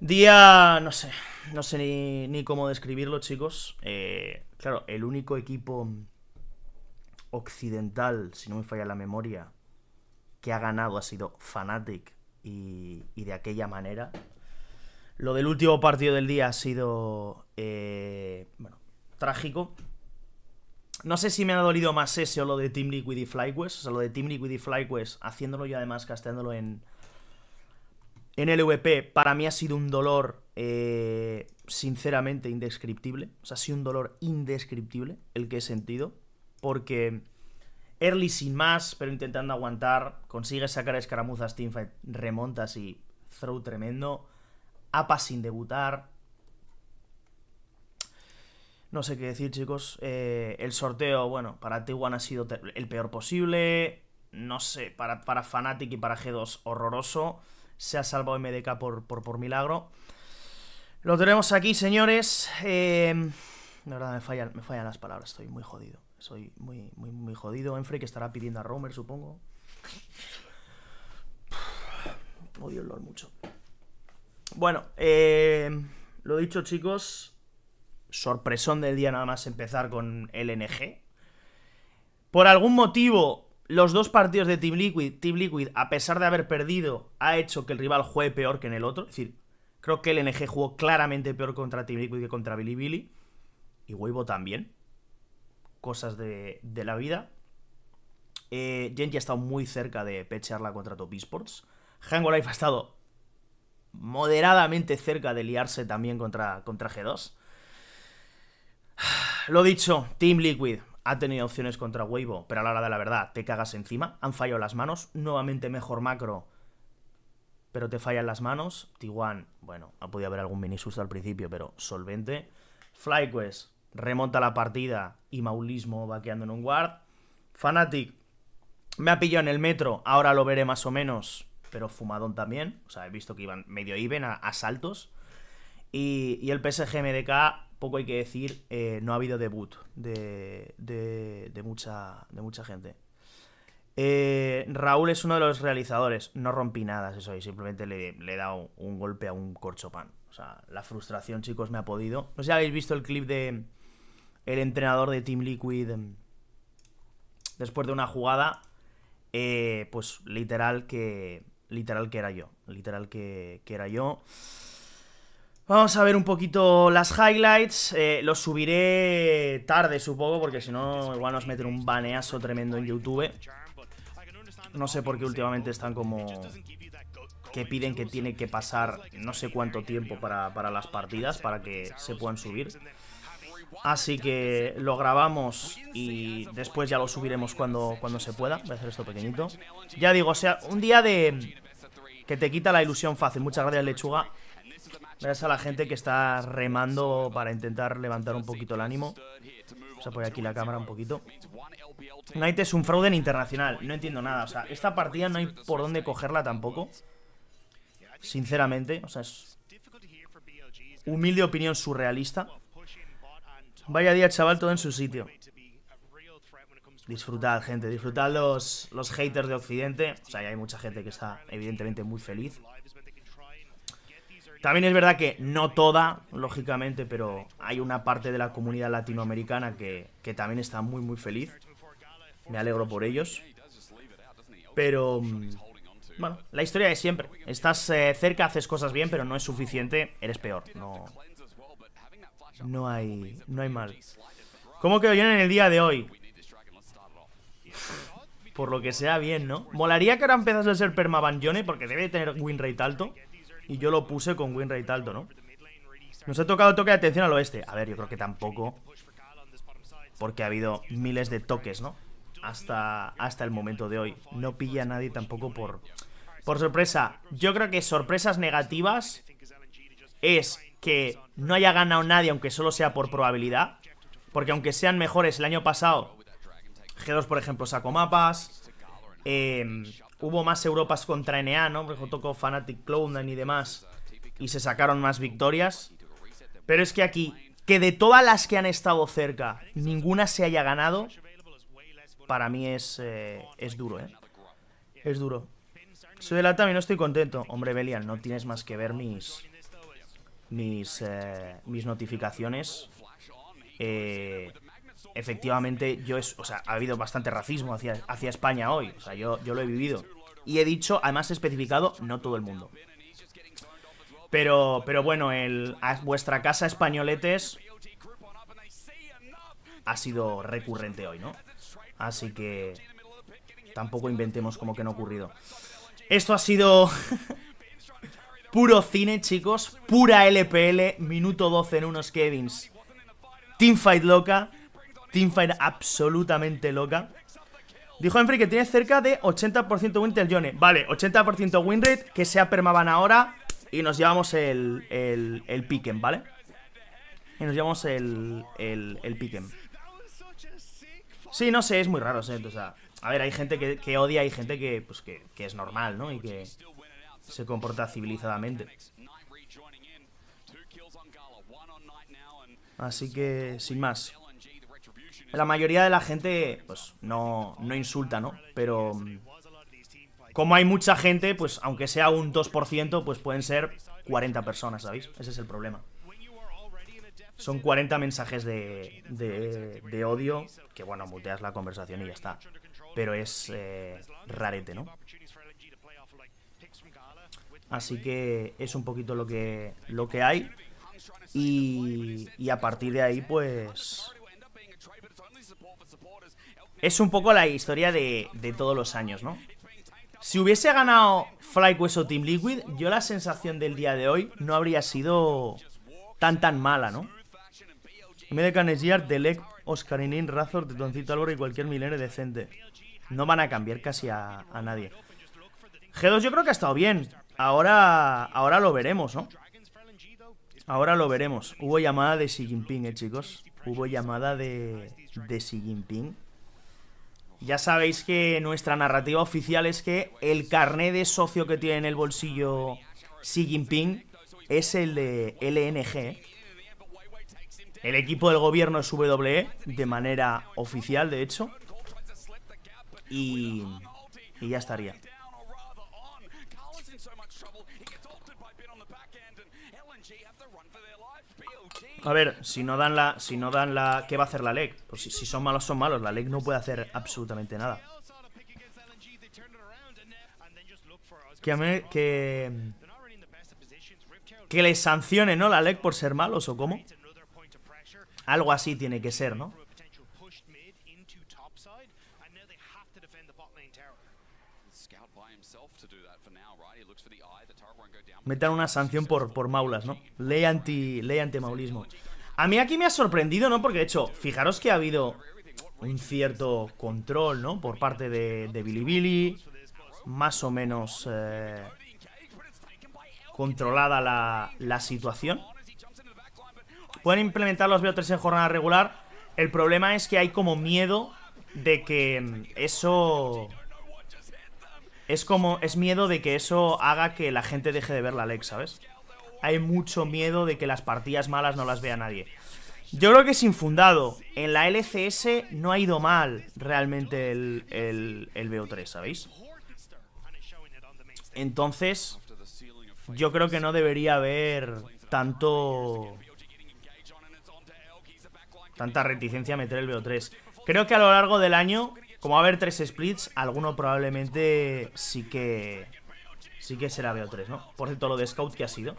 Día, no sé, no sé ni, cómo describirlo, chicos. Eh, claro, el único equipo occidental, si no me falla la memoria, que ha ganado ha sido Fnatic y, de aquella manera. Lo del último partido del día ha sido, eh, bueno, trágico. No sé si me ha dolido más ese o lo de Team Liquid y FlyQuest. O sea, lo de Team Liquid y FlyQuest, haciéndolo y además casteándolo en en LVP para mí ha sido un dolor eh, sinceramente indescriptible. O sea, ha sido un dolor indescriptible el que he sentido. Porque early sin más, pero intentando aguantar, Consigue sacar escaramuzas, teamfight, remontas y throw tremendo. APA sin debutar. No sé qué decir, chicos. Eh, el sorteo, bueno, para T1 ha sido el peor posible. No sé, para, para Fnatic y para G2, horroroso se ha salvado MDK por, por, milagro. Lo tenemos aquí, señores. Eh, la verdad, me fallan, las palabras, estoy muy jodido. Soy muy, muy, jodido. Enfrey que estará pidiendo a Romer, supongo. Odio el mucho. Bueno, eh, lo dicho, chicos. Sorpresón del día nada más empezar con LNG. Por algún motivo los dos partidos de Team Liquid, Team Liquid, a pesar de haber perdido, ha hecho que el rival juegue peor que en el otro. Es decir, creo que el NG jugó claramente peor contra Team Liquid que contra Billy. Y Weibo también. Cosas de, la vida. Eh, Genji ha estado muy cerca de pecharla contra Top Esports. Hango ha estado moderadamente cerca de liarse también contra, contra G2. Lo dicho, Team Liquid ha tenido opciones contra Weibo, pero a la hora de la verdad te cagas encima. Han fallado las manos. Nuevamente mejor macro, pero te fallan las manos. T1, bueno, ha podido haber algún mini susto al principio, pero solvente. FlyQuest remonta la partida y Maulismo va quedando en un guard. Fanatic me ha pillado en el metro, ahora lo veré más o menos, pero fumadón también. O sea, he visto que iban medio even a, saltos. Y, y el PSG MDK poco hay que decir, eh, no ha habido debut de, de, mucha, de mucha gente. Eh, Raúl es uno de los realizadores. No rompí nada, eso, y simplemente le, he dado un golpe a un pan. O sea, la frustración, chicos, me ha podido. No sé si habéis visto el clip de el entrenador de Team Liquid em, después de una jugada. Eh, pues literal que. Literal que era yo. Literal que, que era yo. Vamos a ver un poquito las highlights. Eh, los subiré tarde, supongo, porque si no, igual nos meten un baneazo tremendo en YouTube. No sé por qué últimamente están como... Que piden que tiene que pasar no sé cuánto tiempo para, las partidas, para que se puedan subir. Así que lo grabamos y después ya lo subiremos cuando, cuando se pueda. Voy a hacer esto pequeñito. Ya digo, o sea, un día de... Que te quita la ilusión fácil. Muchas gracias, Lechuga. Gracias a la gente que está remando para intentar levantar un poquito el ánimo. Vamos a poner aquí la cámara un poquito. Knight es un fraude en internacional. No entiendo nada. O sea, esta partida no hay por dónde cogerla tampoco. Sinceramente. O sea, es... Humilde opinión surrealista. Vaya día, chaval, todo en su sitio. Disfrutad, gente, disfrutad los, haters de Occidente. O sea, ya hay mucha gente que está evidentemente muy feliz. También es verdad que no toda, lógicamente, pero hay una parte de la comunidad latinoamericana que, también está muy, muy feliz. Me alegro por ellos. Pero, mm, bueno, la historia es siempre. Estás eh, cerca, haces cosas bien, pero no es suficiente, eres peor. No, no hay, no hay mal. ¿Cómo quedó yo en el día de hoy? Por lo que sea bien, ¿no? Molaría que ahora empezase a ser permaban porque debe tener win rate alto y yo lo puse con winrate alto, ¿no? Nos ha tocado toque de atención al oeste. A ver, yo creo que tampoco. Porque ha habido miles de toques, ¿no? Hasta, hasta el momento de hoy. No pilla a nadie tampoco por, por sorpresa. Yo creo que sorpresas negativas es que no haya ganado nadie, aunque solo sea por probabilidad. Porque aunque sean mejores el año pasado, G2, por ejemplo, sacó mapas. Eh, Hubo más Europas contra NA, ¿no? Porque tocó Fanatic Clown y demás. Y se sacaron más victorias. Pero es que aquí, que de todas las que han estado cerca, ninguna se haya ganado, para mí es, eh, es duro, ¿eh? Es duro. Soy también y no estoy contento. Hombre, Belial, no tienes más que ver mis... Mis, eh, mis notificaciones. Eh, efectivamente, yo es, o sea, ha habido bastante racismo hacia, hacia España hoy. O sea, yo, yo lo he vivido. Y he dicho, además he especificado, no todo el mundo. Pero, pero bueno, el, vuestra casa españoletes ha sido recurrente hoy, ¿no? Así que tampoco inventemos como que no ha ocurrido. Esto ha sido puro cine, chicos. Pura LPL, minuto 12 en unos Kevins. Teamfight loca teamfight absolutamente loca. Dijo Henry que tiene cerca de 80% win del Vale, 80% win rate, que sea permaban ahora y nos llevamos el, el, el ¿vale? Y nos llevamos el, el, el Sí, no sé, es muy raro, ¿sí? ¿eh? o sea, a ver, hay gente que, que odia, hay gente pues, que, que es normal, ¿no? Y que se comporta civilizadamente. Así que, sin más la mayoría de la gente, pues, no, no insulta, ¿no? Pero mm, como hay mucha gente, pues aunque sea un 2%, pues pueden ser 40 personas, ¿sabéis? Ese es el problema. Son 40 mensajes de, de, de odio, que bueno, muteas la conversación y ya está. Pero es eh, rarete, ¿no? Así que es un poquito lo que, lo que hay. Y, y a partir de ahí, pues, es un poco la historia de, todos los años, ¿no? Si hubiese ganado FlyQuest o Team Liquid, yo la sensación del día de hoy no habría sido tan tan mala, ¿no? American Delek, Delec, Oscarinin, Razor, Tetoncito Álvaro y cualquier milenio decente. No van a cambiar casi a, nadie. G2 yo creo que ha estado bien. Ahora, ahora lo veremos, ¿no? Ahora lo veremos. Hubo llamada de Xi Jinping, eh, chicos. Hubo llamada de, de Xi Jinping. Ya sabéis que nuestra narrativa oficial es que el carné de socio que tiene en el bolsillo Xi Jinping es el de LNG. El equipo del gobierno es WWE, de manera oficial, de hecho. Y, y ya estaría. A ver, si no dan la... Si no dan la... ¿Qué va a hacer la LEC? Pues si, son malos, son malos. La LEC no puede hacer absolutamente nada. Que Que... Que les sancione, ¿no? La LEC por ser malos, ¿o cómo? Algo así tiene que ser, ¿no? metan una sanción por, por maulas, ¿no? Ley anti, maulismo. A mí aquí me ha sorprendido, ¿no? Porque de hecho, fijaros que ha habido un cierto control, ¿no? Por parte de, de Billy más o menos eh, controlada la, la situación. Pueden implementar los BO3 en jornada regular. El problema es que hay como miedo de que eso es como, es miedo de que eso haga que la gente deje de ver la Lex, ¿sabes? Hay mucho miedo de que las partidas malas no las vea nadie. Yo creo que es infundado. En la LCS no ha ido mal realmente el, el, el BO3, ¿sabéis? Entonces, yo creo que no debería haber tanto... Tanta reticencia a meter el BO3. Creo que a lo largo del año como va a haber tres splits, alguno probablemente sí que... Sí que será BO3, ¿no? Por cierto, lo de Scout que ha sido.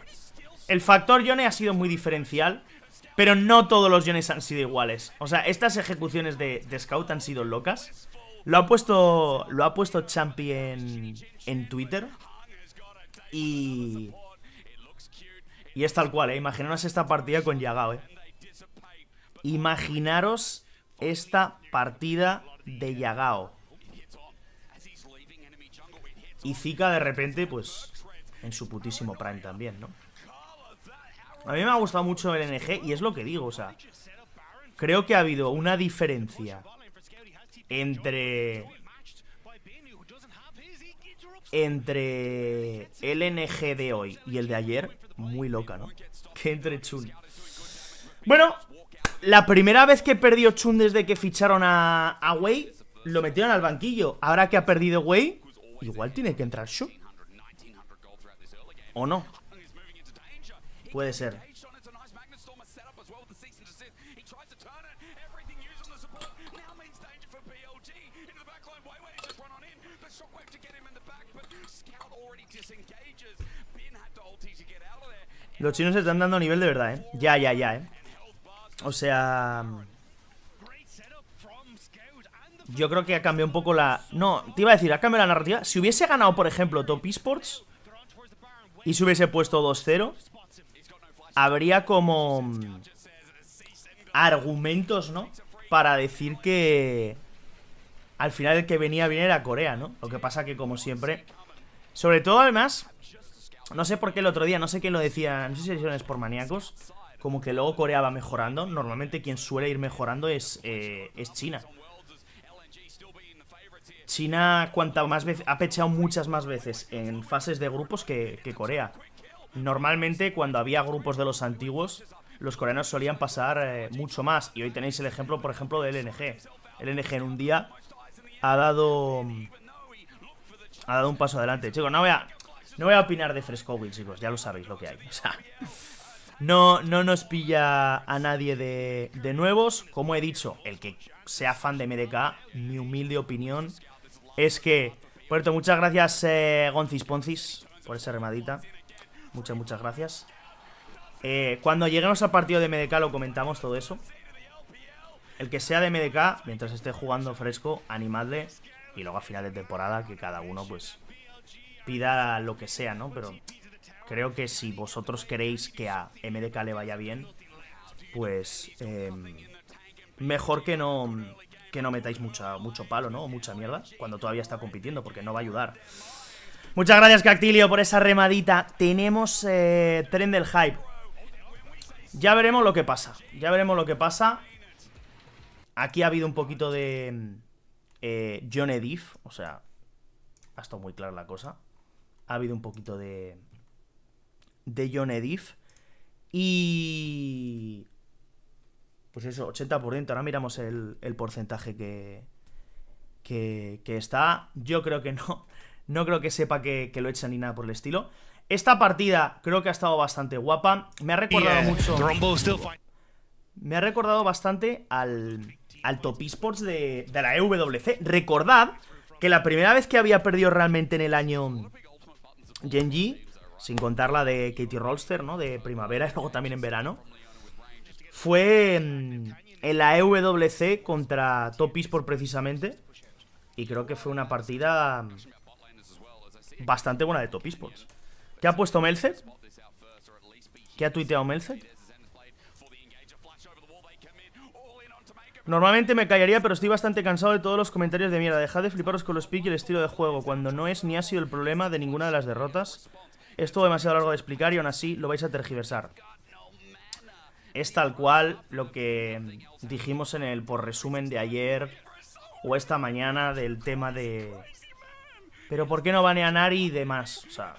El factor Yone ha sido muy diferencial, pero no todos los Yones han sido iguales. O sea, estas ejecuciones de, Scout han sido locas. Lo ha puesto, lo ha puesto Champi en, en Twitter. Y... Y es tal cual, ¿eh? Imaginaros esta partida con Yagao, ¿eh? Imaginaros esta partida de Yagao. Y Zika de repente, pues, en su putísimo prime también, ¿no? A mí me ha gustado mucho el NG y es lo que digo, o sea, creo que ha habido una diferencia entre entre el NG de hoy y el de ayer muy loca, ¿no? Que entre chun. Bueno, la primera vez que perdió Chun desde que ficharon a, Wei, lo metieron al banquillo. Ahora que ha perdido Wei, igual tiene que entrar Chun ¿O no? Puede ser. Los chinos se están dando nivel de verdad, ¿eh? Ya, ya, ya, ¿eh? O sea... Yo creo que ha cambiado un poco la... No, te iba a decir, ha cambiado la narrativa. Si hubiese ganado, por ejemplo, Top Esports y se hubiese puesto 2-0, habría como... Mm, argumentos, ¿no? Para decir que... Al final el que venía bien era Corea, ¿no? Lo que pasa que, como siempre... Sobre todo, además... No sé por qué el otro día, no sé quién lo decía, no sé si son por maníacos como que luego Corea va mejorando. Normalmente quien suele ir mejorando es, eh, es China. China cuanta más veces, ha pechado muchas más veces en fases de grupos que, Corea. Normalmente cuando había grupos de los antiguos, los coreanos solían pasar eh, mucho más. Y hoy tenéis el ejemplo, por ejemplo, del LNG. El LNG en un día ha dado ha dado un paso adelante. Chicos, no voy a, no voy a opinar de Will, chicos. Ya lo sabéis lo que hay. O sea... No, nos pilla a nadie de, nuevos. Como he dicho, el que sea fan de MDK, mi humilde opinión es que... Puerto, muchas gracias, eh, Goncis Poncis, por esa remadita. Muchas, muchas gracias. Eh, cuando lleguemos al partido de MDK lo comentamos todo eso. El que sea de MDK, mientras esté jugando fresco, animadle. Y luego a final de temporada que cada uno pues pida lo que sea, ¿no? Pero creo que si vosotros queréis que a MDK le vaya bien, pues em, mejor que no que no metáis mucho palo, ¿no? O mucha mierda cuando todavía está compitiendo, porque no va a ayudar. Muchas gracias, Cactilio, por esa remadita. Tenemos eh, tren del hype. Ya veremos lo que pasa. Ya veremos lo que pasa. Aquí ha habido un poquito de em, eh, John Edith. O sea, ha estado muy clara la cosa. Ha habido un poquito de de John Edith. Y. Pues eso, 80%. Ahora miramos el, porcentaje que, que, está. Yo creo que no. No creo que sepa que, lo echa ni nada por el estilo. Esta partida creo que ha estado bastante guapa. Me ha recordado eh, mucho. Me ha recordado bastante al, al Top Esports de, de la EWC. Recordad que la primera vez que había perdido realmente en el año Genji sin contar la de Katie Rolster, ¿no? De primavera y luego también en verano. Fue en, la EWC contra Top por precisamente. Y creo que fue una partida bastante buena de Top Esports. ¿Qué ha puesto Melzet? ¿Qué ha tuiteado Melzet? Normalmente me callaría, pero estoy bastante cansado de todos los comentarios de mierda. Dejad de fliparos con los pick y el estilo de juego, cuando no es ni ha sido el problema de ninguna de las derrotas. Es demasiado largo de explicar y aún así lo vais a tergiversar. Es tal cual lo que dijimos en el por resumen de ayer o esta mañana del tema de... Pero ¿por qué no banean Ari y demás? O sea,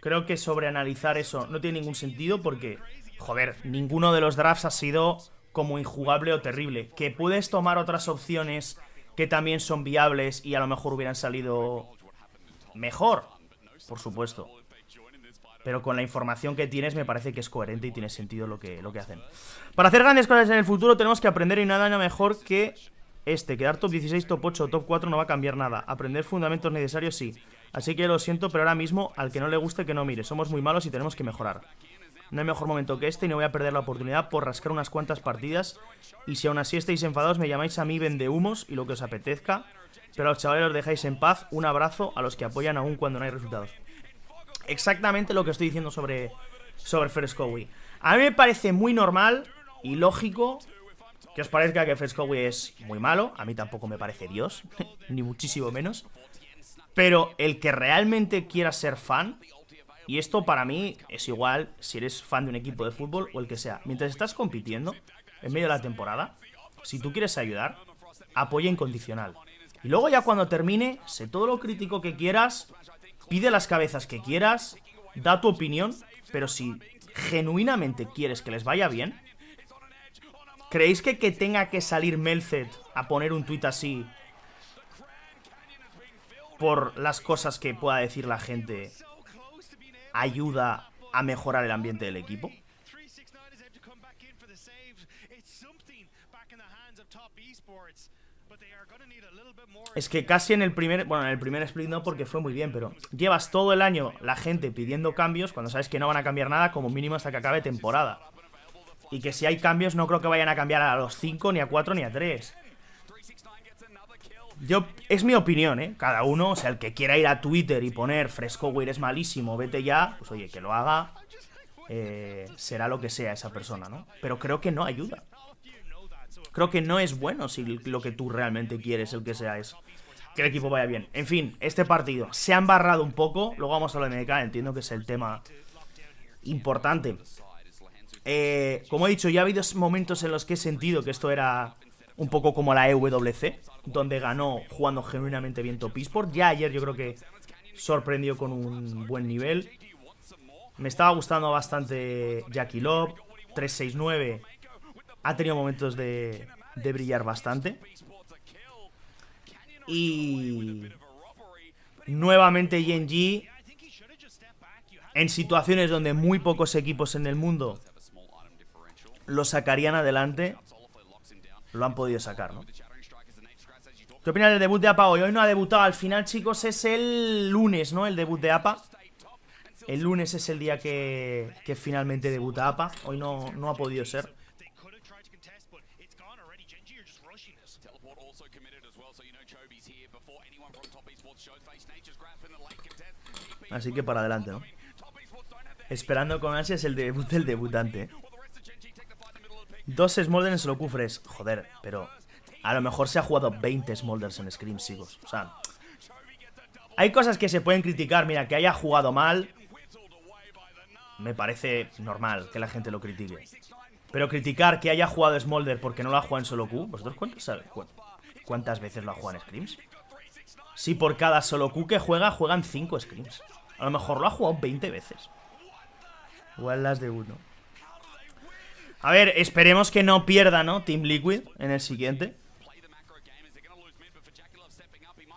creo que sobreanalizar eso no tiene ningún sentido porque, joder, ninguno de los drafts ha sido como injugable o terrible. Que puedes tomar otras opciones que también son viables y a lo mejor hubieran salido mejor por supuesto. Pero con la información que tienes me parece que es coherente y tiene sentido lo que, lo que hacen. Para hacer grandes cosas en el futuro tenemos que aprender y nada mejor que este. Quedar top 16, top 8, top 4 no va a cambiar nada. Aprender fundamentos necesarios sí. Así que lo siento, pero ahora mismo al que no le guste que no mire. Somos muy malos y tenemos que mejorar. No hay mejor momento que este y no voy a perder la oportunidad por rascar unas cuantas partidas. Y si aún así estáis enfadados me llamáis a mí humos y lo que os apetezca. Pero a los chavales los dejáis en paz. Un abrazo a los que apoyan aún cuando no hay resultados. Exactamente lo que estoy diciendo sobre, sobre Frescowi. A mí me parece muy normal y lógico que os parezca que Frescowi es muy malo. A mí tampoco me parece Dios, ni muchísimo menos. Pero el que realmente quiera ser fan, y esto para mí es igual si eres fan de un equipo de fútbol o el que sea, mientras estás compitiendo en medio de la temporada, si tú quieres ayudar, apoya incondicional. Y luego ya cuando termine, sé todo lo crítico que quieras, pide las cabezas que quieras, da tu opinión, pero si genuinamente quieres que les vaya bien, ¿creéis que, tenga que salir Melzet a poner un tuit así por las cosas que pueda decir la gente ayuda a mejorar el ambiente del equipo? Es que casi en el primer, bueno, en el primer split no porque fue muy bien, pero llevas todo el año la gente pidiendo cambios cuando sabes que no van a cambiar nada como mínimo hasta que acabe temporada. Y que si hay cambios no creo que vayan a cambiar a los 5, ni a 4, ni a 3. Yo, es mi opinión, ¿eh? Cada uno, o sea, el que quiera ir a Twitter y poner Fresco, güey, es malísimo, vete ya, pues oye, que lo haga, eh, será lo que sea esa persona, ¿no? Pero creo que no ayuda. Creo que no es bueno si lo que tú realmente quieres, el que sea es que el equipo vaya bien. En fin, este partido se han barrado un poco. Luego vamos a de MDK, entiendo que es el tema importante. Eh, como he dicho, ya ha habido momentos en los que he sentido que esto era un poco como la EWC, donde ganó jugando genuinamente bien Top Esports. Ya ayer yo creo que sorprendió con un buen nivel. Me estaba gustando bastante Jackie Love, 369 ha tenido momentos de, brillar bastante. Y nuevamente Yenji en situaciones donde muy pocos equipos en el mundo lo sacarían adelante, lo han podido sacar, ¿no? ¿Qué opinas del debut de APA hoy? Hoy no ha debutado, al final, chicos, es el lunes, ¿no? El debut de APA. El lunes es el día que, finalmente debuta APA. Hoy no, no ha podido ser. Así que para adelante, ¿no? Esperando con ansias el debut del debutante. ¿eh? Dos Smolders en solo Cufres. Joder, pero a lo mejor se ha jugado 20 Smolders en screams, chicos. O sea, hay cosas que se pueden criticar. Mira, que haya jugado mal. Me parece normal que la gente lo critique. Pero criticar que haya jugado Smolder porque no lo ha jugado en solo Q. ¿Vosotros cuántos ¿Cuántas veces lo ha jugado en Screams? Si por cada solo Q que juega, juegan 5 Screams. A lo mejor lo ha jugado 20 veces. Igual las de uno. A ver, esperemos que no pierda, ¿no? Team Liquid en el siguiente.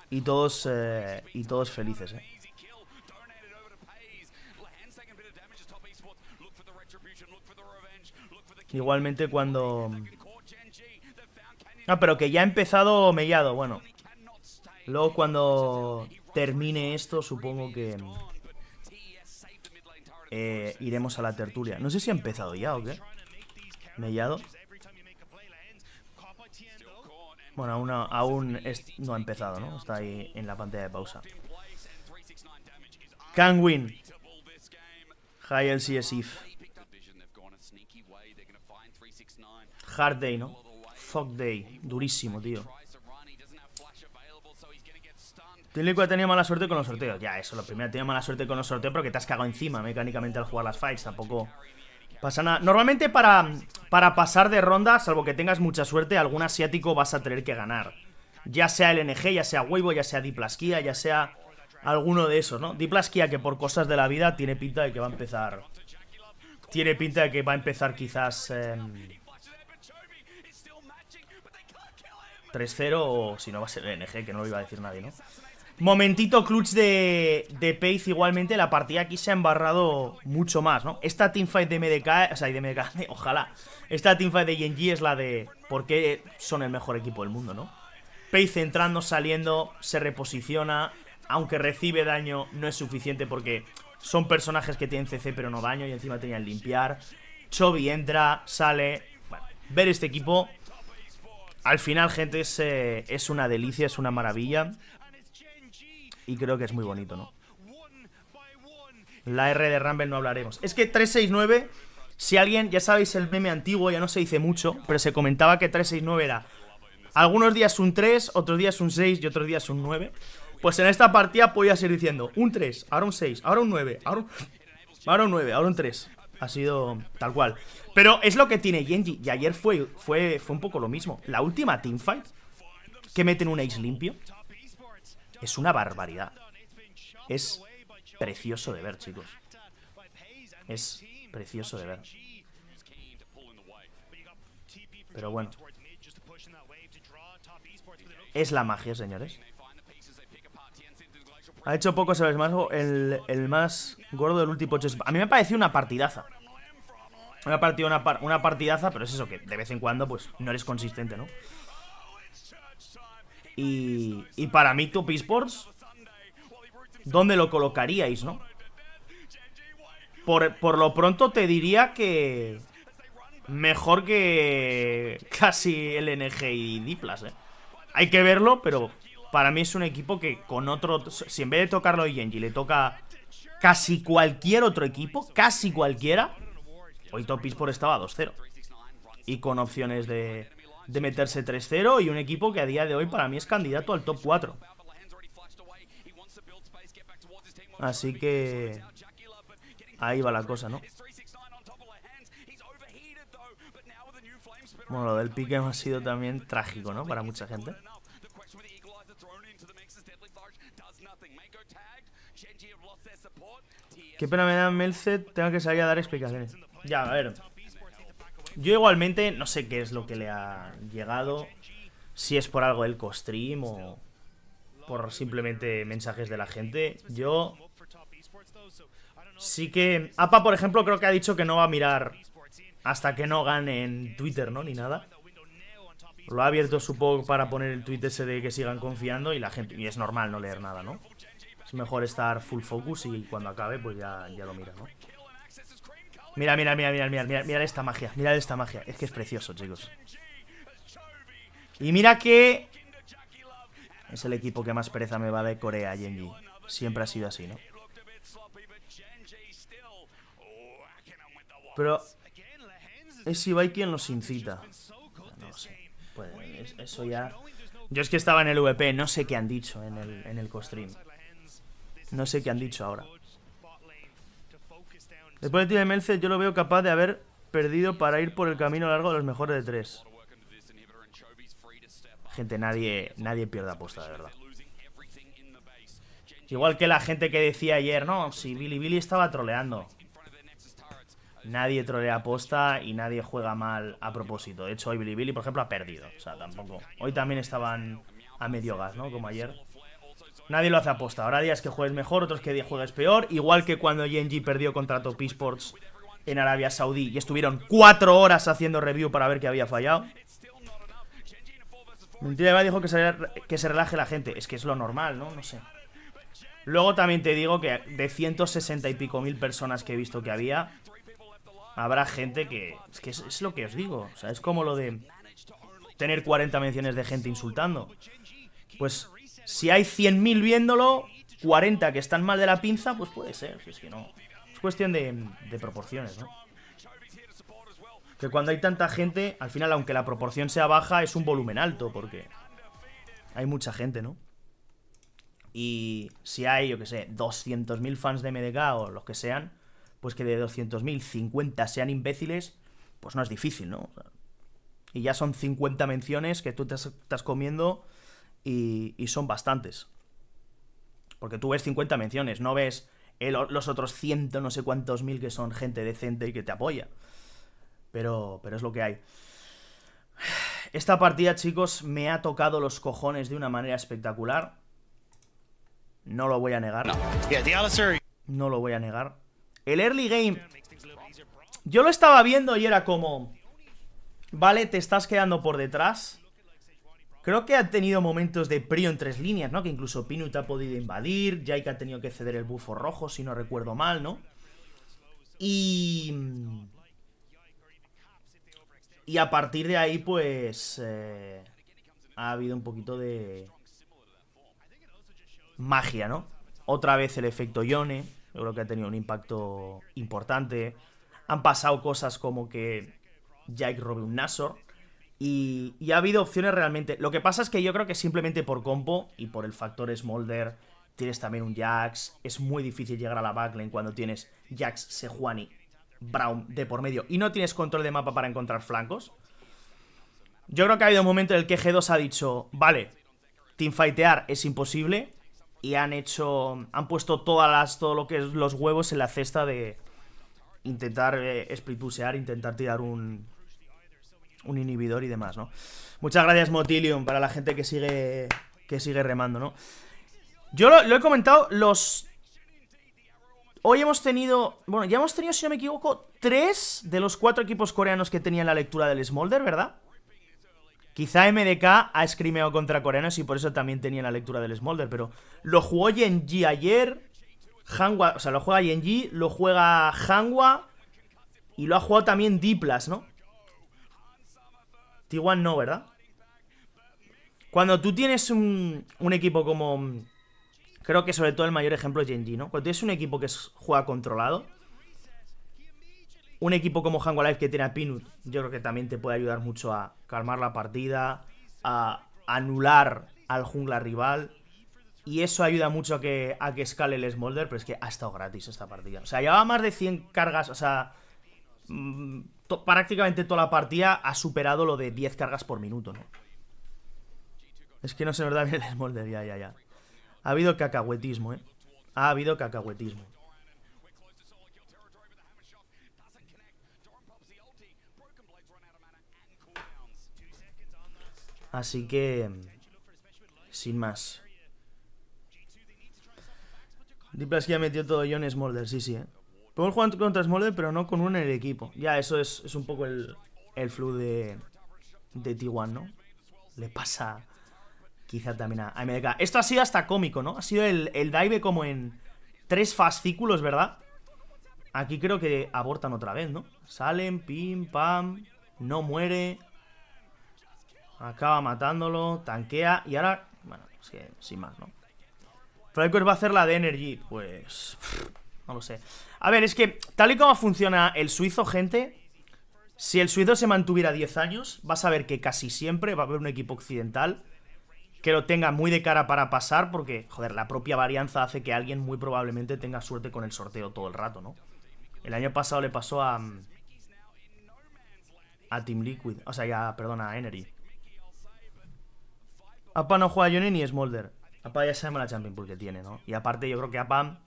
Y todos, eh, y todos felices, ¿eh? Igualmente cuando... Ah, pero que ya ha empezado mellado, bueno. Luego cuando termine esto supongo que... Eh, iremos a la tertulia. No sé si ha empezado ya o qué. Mellado. Bueno, aún, aún no ha empezado, ¿no? Está ahí en la pantalla de pausa. Can win. High LCS if. Hard day, ¿no? Fuck day. Durísimo, tío ha tenía mala suerte con los sorteos. Ya, eso, primero, primera tenido mala suerte con los sorteos, pero que te has cagado encima mecánicamente al jugar las fights. Tampoco pasa nada. Normalmente para, para pasar de ronda, salvo que tengas mucha suerte, algún asiático vas a tener que ganar. Ya sea LNG, ya sea Weibo, ya sea Diplasquía, ya sea alguno de esos, ¿no? Diplasquía que por cosas de la vida tiene pinta de que va a empezar... Tiene pinta de que va a empezar quizás... 3-0 em, o si no va a ser LNG, que no lo iba a decir nadie, ¿no? Momentito clutch de, de Pace igualmente. La partida aquí se ha embarrado mucho más, ¿no? Esta teamfight de MDK, o sea, de MDK, ojalá. Esta teamfight de Genji es la de por qué son el mejor equipo del mundo, ¿no? Pace entrando, saliendo, se reposiciona. Aunque recibe daño, no es suficiente porque son personajes que tienen CC pero no daño y encima tenían limpiar. Chovy entra, sale. Bueno, ver este equipo al final, gente, es, eh, es, una delicia, es una maravilla y creo que es muy bonito, ¿no? La R de Rumble no hablaremos. Es que 369, si alguien, ya sabéis el meme antiguo, ya no se dice mucho, pero se comentaba que 369 era algunos días un 3, otros días un 6 y otros días un 9. Pues en esta partida podías ir diciendo un 3, ahora un 6, ahora un 9, ahora un, 9, ahora un 3. Ha sido tal cual. Pero es lo que tiene Genji. Y ayer fue, fue, fue un poco lo mismo. La última teamfight que meten un ace limpio es una barbaridad. Es precioso de ver, chicos. Es precioso de ver. Pero bueno. Es la magia, señores. Ha hecho poco sabes más, oh, el, el más gordo del último A mí me pareció una partidaza. una, una partidaza, pero es eso, que de vez en cuando pues no eres consistente, ¿no? Y, para mí, Top Esports, ¿dónde lo colocaríais, no? Por, por lo pronto te diría que mejor que casi LNG y Diplas, ¿eh? Hay que verlo, pero para mí es un equipo que con otro... Si en vez de tocarlo a Genji le toca casi cualquier otro equipo, casi cualquiera, hoy Top Esports estaba 2-0. Y con opciones de, de meterse 3-0 y un equipo que a día de hoy para mí es candidato al top 4. Así que ahí va la cosa, ¿no? Bueno, lo del pique ha sido también trágico, ¿no? Para mucha gente. Qué pena me da Melce, tengo que salir a dar explicaciones. Ya, a ver. Yo igualmente no sé qué es lo que le ha llegado. Si es por algo del costream o por simplemente mensajes de la gente. Yo sí que... APA, por ejemplo, creo que ha dicho que no va a mirar hasta que no gane en Twitter, ¿no? Ni nada. Lo ha abierto, su supongo, para poner el tweet ese de que sigan confiando y la gente... Y es normal no leer nada, ¿no? Es mejor estar full focus y cuando acabe pues ya, ya lo mira, ¿no? Mira, mira, mira, mira, mira, mira, esta magia, mira esta magia. Es que es precioso, chicos. Y mira que... Es el equipo que más pereza me va de Corea, Yengi. Siempre ha sido así, ¿no? Pero... Es Ibai quien los incita. No sé. Pues eso ya... Yo es que estaba en el VP, no sé qué han dicho en el, en el co-stream. No sé qué han dicho ahora. Después del Time Melce, yo lo veo capaz de haber perdido para ir por el camino largo de los mejores de tres. Gente, nadie, nadie pierde aposta, de verdad. Igual que la gente que decía ayer, no, si Billy Billy estaba troleando. Nadie trolea aposta y nadie juega mal a propósito. De hecho, hoy Billy Billy, por ejemplo, ha perdido. O sea, tampoco. Hoy también estaban a medio gas, ¿no? Como ayer. Nadie lo hace aposta. Ahora días que juegues mejor, otros que juegues peor. Igual que cuando Genji perdió contrato Top sports en Arabia Saudí y estuvieron cuatro horas haciendo review para ver que había fallado. Mentira, dijo que se, que se relaje la gente. Es que es lo normal, ¿no? No sé. Luego también te digo que de 160 y pico mil personas que he visto que había, habrá gente que... Es que es lo que os digo. O sea, es como lo de tener 40 menciones de gente insultando. Pues si hay 100.000 viéndolo, 40 que están mal de la pinza, pues puede ser, si es no. Es cuestión de, proporciones, ¿no? Que cuando hay tanta gente, al final, aunque la proporción sea baja, es un volumen alto, porque hay mucha gente, ¿no? Y si hay, yo que sé, 200.000 fans de MDK o los que sean, pues que de 200.000, 50 sean imbéciles, pues no es difícil, ¿no? y ya son 50 menciones que tú te, estás comiendo y, son bastantes. Porque tú ves 50 menciones, no ves los otros ciento no sé cuántos mil que son gente decente y que te apoya. Pero, pero es lo que hay. Esta partida, chicos, me ha tocado los cojones de una manera espectacular. No lo voy a negar. No lo voy a negar. El early game... Yo lo estaba viendo y era como... Vale, te estás quedando por detrás. Creo que ha tenido momentos de prio en tres líneas, ¿no? Que incluso Pinut ha podido invadir, Jaik ha tenido que ceder el bufo rojo, si no recuerdo mal, ¿no? Y... Y a partir de ahí, pues... Eh, ha habido un poquito de... Magia, ¿no? Otra vez el efecto Yone. Yo creo que ha tenido un impacto importante. Han pasado cosas como que Jake robe un Nasor y, ha habido opciones realmente. Lo que pasa es que yo creo que simplemente por compo y por el factor Smolder, tienes también un Jax. Es muy difícil llegar a la backline cuando tienes Jax, Sejuani, Brown de por medio y no tienes control de mapa para encontrar flancos. Yo creo que ha habido un momento en el que G2 ha dicho, vale, teamfightear es imposible y han hecho, han puesto todas las, todo lo que es los huevos en la cesta de intentar eh, intentar tirar un, un inhibidor y demás, ¿no? Muchas gracias, Motilium, para la gente que sigue, que sigue remando, ¿no? Yo lo, he comentado, los... Hoy hemos tenido... Bueno, ya hemos tenido, si no me equivoco, tres de los cuatro equipos coreanos que tenían la lectura del Smolder, ¿verdad? Quizá MDK ha escrimeado contra coreanos y por eso también tenía la lectura del Smolder, pero lo jugó Yenji ayer, Hanwha, o sea, lo juega Yenji, lo juega Hanwha y lo ha jugado también Diplas, ¿no? t no, ¿verdad? Cuando tú tienes un, un equipo como... Creo que sobre todo el mayor ejemplo es Genji, ¿no? Cuando tienes un equipo que juega controlado, un equipo como Hango Life que tiene a Pinut, yo creo que también te puede ayudar mucho a calmar la partida, a anular al jungla rival. Y eso ayuda mucho a que, a que escale el Smolder, pero es que ha estado gratis esta partida. O sea, llevaba más de 100 cargas, o sea, mm, prácticamente toda la partida ha superado lo de 10 cargas por minuto, ¿no? Es que no se nos da bien el Smolder, ya, ya, ya. Ha habido cacahuetismo, ¿eh? Ha habido cacahuetismo. Así que... Sin más. Diplas que ha metido todo en Smolder, sí, sí, ¿eh? Podemos jugar contra Smolder, pero no con uno en el equipo. Ya, eso es, un poco el, flu de, de T1, ¿no? Le pasa quizá también a MDK. Esto ha sido hasta cómico, ¿no? Ha sido el, el dive como en tres fascículos, ¿verdad? Aquí creo que abortan otra vez, ¿no? Salen, pim, pam, no muere. Acaba matándolo, tanquea y ahora... Bueno, sí, sin más, ¿no? Flycor va a hacer la de Energy, pues... No lo sé. A ver, es que tal y como funciona el suizo, gente, si el suizo se mantuviera 10 años, vas a ver que casi siempre va a haber un equipo occidental que lo tenga muy de cara para pasar, porque, joder, la propia varianza hace que alguien muy probablemente tenga suerte con el sorteo todo el rato, ¿no? El año pasado le pasó a... Mm, a Team Liquid, o sea, ya, perdona, a Enery. APA no juega a Johnny ni Smolder. APA ya se llama la pool porque tiene, ¿no? Y aparte yo creo que APA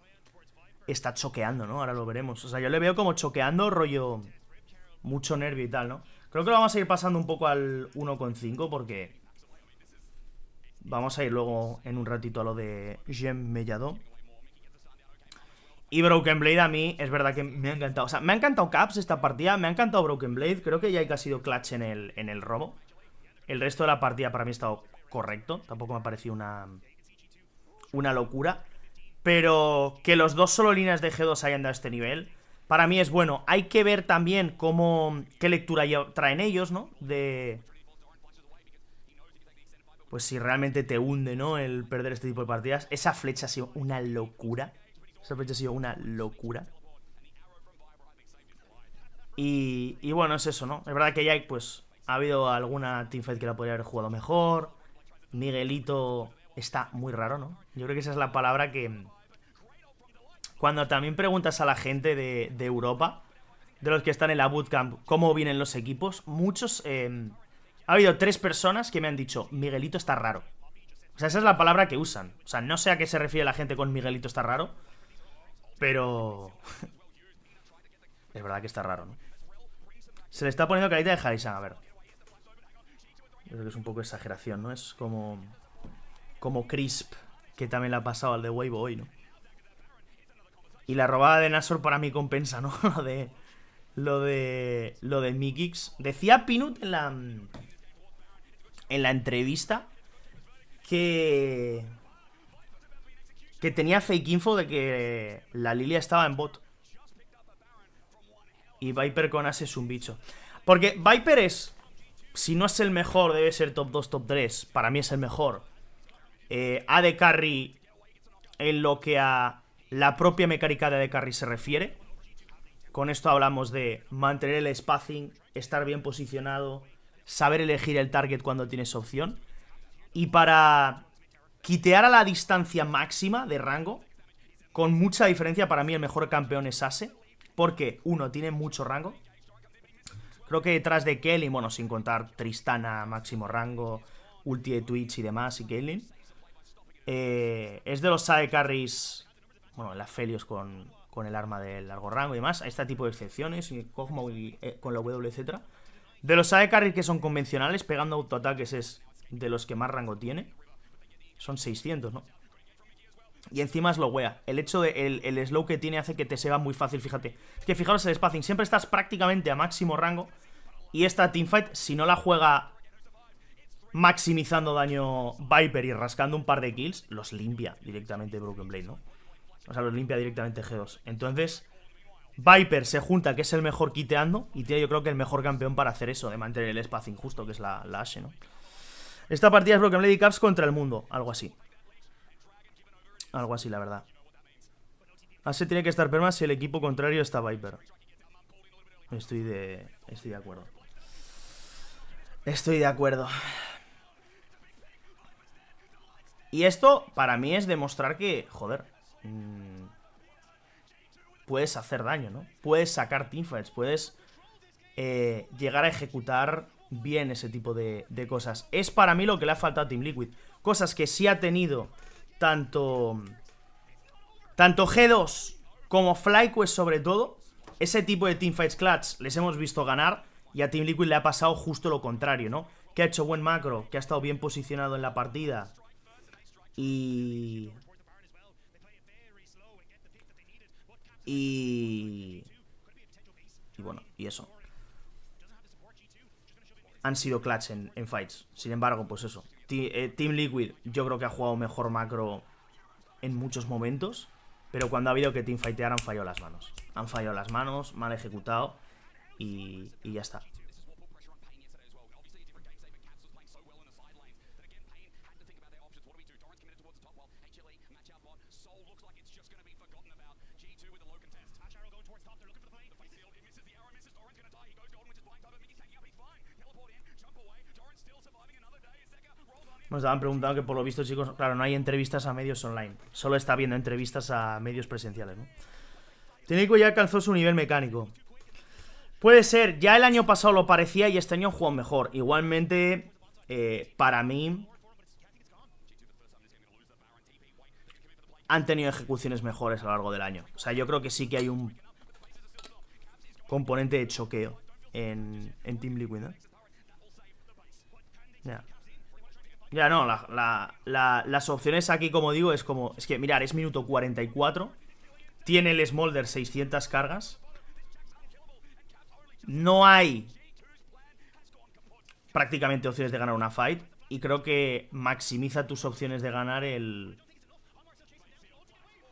está choqueando, ¿no? Ahora lo veremos. O sea, yo le veo como choqueando rollo mucho nervio y tal, ¿no? Creo que lo vamos a ir pasando un poco al 1.5 porque vamos a ir luego en un ratito a lo de Gem Mellado. Y Broken Blade a mí es verdad que me ha encantado. O sea, me ha encantado Caps esta partida, me ha encantado Broken Blade. Creo que ya hay ha sido clutch en el, en el robo. El resto de la partida para mí ha estado correcto. Tampoco me ha parecido una, una locura. Pero que los dos solo líneas de G2 hayan dado este nivel, para mí es bueno. Hay que ver también cómo qué lectura traen ellos, ¿no? De pues si realmente te hunde, ¿no? El perder este tipo de partidas. Esa flecha ha sido una locura. Esa flecha ha sido una locura. Y, y bueno, es eso, ¿no? Es verdad que Jake, pues, ha habido alguna teamfight que la podría haber jugado mejor. Miguelito está muy raro, ¿no? Yo creo que esa es la palabra que, cuando también preguntas a la gente de, Europa, de los que están en la bootcamp, cómo vienen los equipos, muchos... Eh, ha habido tres personas que me han dicho, Miguelito está raro. O sea, esa es la palabra que usan. O sea, no sé a qué se refiere la gente con Miguelito está raro, pero... es verdad que está raro, ¿no? Se le está poniendo carita de Harisan, a ver. creo que es un poco exageración, ¿no? Es como... Como Crisp, que también le ha pasado al de Weibo hoy, ¿no? Y la robada de Nasor para mí compensa, ¿no? lo de. Lo de. Lo de Mikix. Decía Pinut en la. En la entrevista. Que. Que tenía fake info de que la Lilia estaba en bot. Y Viper con As es un bicho. Porque Viper es. Si no es el mejor, debe ser top 2, top 3. Para mí es el mejor. Eh, a de Carry en lo que a la propia mecánica de carry se refiere. Con esto hablamos de mantener el spacing, estar bien posicionado, saber elegir el target cuando tienes opción. Y para quitear a la distancia máxima de rango, con mucha diferencia, para mí el mejor campeón es Ase. Porque, uno, tiene mucho rango. Creo que detrás de Kelly, bueno, sin contar Tristana, máximo rango, ulti de Twitch y demás, y kelly eh, es de los side carries bueno, la Felios con, el arma de largo rango y demás, a este tipo de excepciones, y eh, con la W, etc. De los adc e Carry que son convencionales, pegando autoataques es de los que más rango tiene. Son 600, ¿no? Y encima es lo wea. El hecho de el, slow que tiene hace que te se muy fácil, fíjate. Es que fijaros el spacing, siempre estás prácticamente a máximo rango. Y esta teamfight, si no la juega maximizando daño Viper y rascando un par de kills, los limpia directamente Broken Blade, ¿no? O sea, lo limpia directamente G2. Entonces, Viper se junta, que es el mejor quiteando. Y tiene yo creo que el mejor campeón para hacer eso, de mantener el espacio injusto, que es la, la Ashe, ¿no? Esta partida es Broken Lady Caps contra el mundo, algo así. Algo así, la verdad. Ashe tiene que estar perma si el equipo contrario está Viper. Estoy de... Estoy de acuerdo. Estoy de acuerdo. Y esto, para mí, es demostrar que... Joder, Mm, puedes hacer daño, ¿no? Puedes sacar teamfights, puedes eh, llegar a ejecutar bien ese tipo de, cosas. Es para mí lo que le ha faltado a Team Liquid. Cosas que sí ha tenido tanto, tanto G2 como FlyQuest sobre todo. Ese tipo de teamfights clutch les hemos visto ganar y a Team Liquid le ha pasado justo lo contrario, ¿no? Que ha hecho buen macro, que ha estado bien posicionado en la partida y Y... bueno, y eso. Han sido clutch en, fights. Sin embargo, pues eso. Eh, Team Liquid yo creo que ha jugado mejor macro en muchos momentos. Pero cuando ha habido que teamfightear han fallado las manos. Han fallado las manos, mal ejecutado y ya está. Nos estaban preguntando que por lo visto, chicos, claro, no hay entrevistas a medios online. Solo está viendo entrevistas a medios presenciales, ¿no? Técnico ya alcanzó su nivel mecánico. Puede ser, ya el año pasado lo parecía y este año jugó mejor. Igualmente, eh, para mí, han tenido ejecuciones mejores a lo largo del año. O sea, yo creo que sí que hay un componente de choqueo en, en Team Liquid, ¿no? Ya. Ya, no, las opciones aquí, como digo, es como... Es que, mirar, es minuto 44. Tiene el Smolder 600 cargas. No hay prácticamente opciones de ganar una fight. Y creo que maximiza tus opciones de ganar el...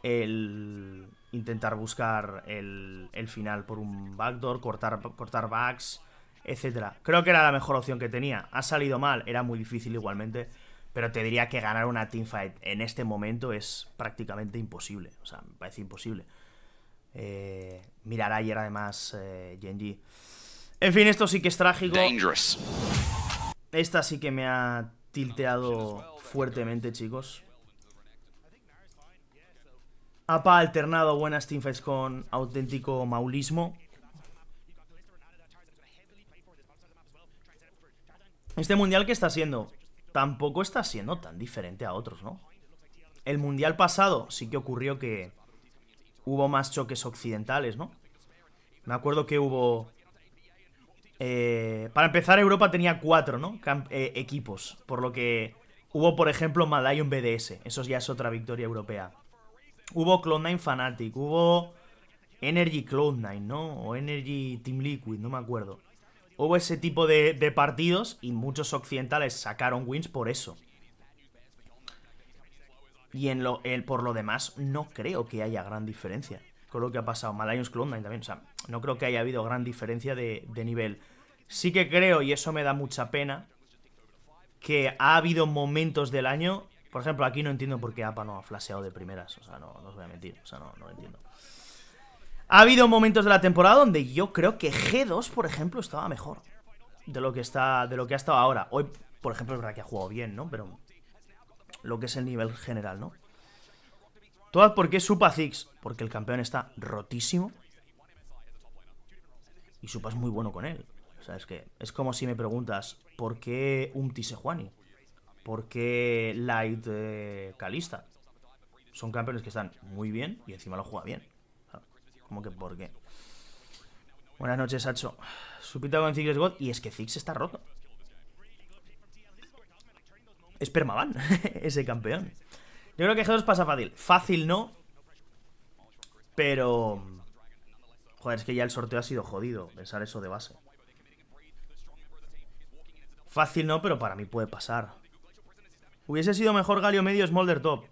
El... Intentar buscar el, el final por un backdoor, cortar, cortar backs etcétera. Creo que era la mejor opción que tenía. Ha salido mal, era muy difícil igualmente. Pero te diría que ganar una teamfight en este momento es prácticamente imposible. O sea, me parece imposible. Eh, mirar ayer además eh, Genji. En fin, esto sí que es trágico. Esta sí que me ha tilteado fuertemente, chicos. APA ha alternado buenas teamfights con auténtico maulismo. Este mundial que está haciendo, tampoco está siendo tan diferente a otros, ¿no? El mundial pasado sí que ocurrió que hubo más choques occidentales, ¿no? Me acuerdo que hubo... Eh, para empezar, Europa tenía cuatro, ¿no? Eh, equipos, por lo que hubo, por ejemplo, Malayon BDS, eso ya es otra victoria europea. Hubo Cloud9 Fanatic, hubo Energy Cloud9, ¿no? O Energy Team Liquid, no me acuerdo. Hubo ese tipo de, partidos y muchos occidentales sacaron wins por eso. Y en lo, por lo demás, no creo que haya gran diferencia con lo que ha pasado. Malayus Clondine también, o sea, no creo que haya habido gran diferencia de, nivel. Sí que creo, y eso me da mucha pena, que ha habido momentos del año. Por ejemplo, aquí no entiendo por qué APA no ha flaseado de primeras. O sea, no, os voy a mentir. O sea, no, no lo entiendo. Ha habido momentos de la temporada donde yo creo que G2, por ejemplo, estaba mejor de lo que está de lo que ha estado ahora. Hoy, por ejemplo, es verdad que ha jugado bien, ¿no? Pero lo que es el nivel general, ¿no? Todas porque Supa Ziggs, porque el campeón está rotísimo. Y Supa es muy bueno con él. O sea, es que es como si me preguntas, ¿por qué Umtise Sejuani? ¿Por qué Light Calista? Eh, Son campeones que están muy bien y encima lo juega bien como que por qué? Buenas noches, Sacho. Supita con Ziggs God. Y es que Ziggs está roto. Es Permaban, ese campeón. Yo creo que G2 pasa fácil. Fácil no. Pero... Joder, es que ya el sorteo ha sido jodido. Pensar eso de base. Fácil no, pero para mí puede pasar. Hubiese sido mejor Galio medio Smolder top.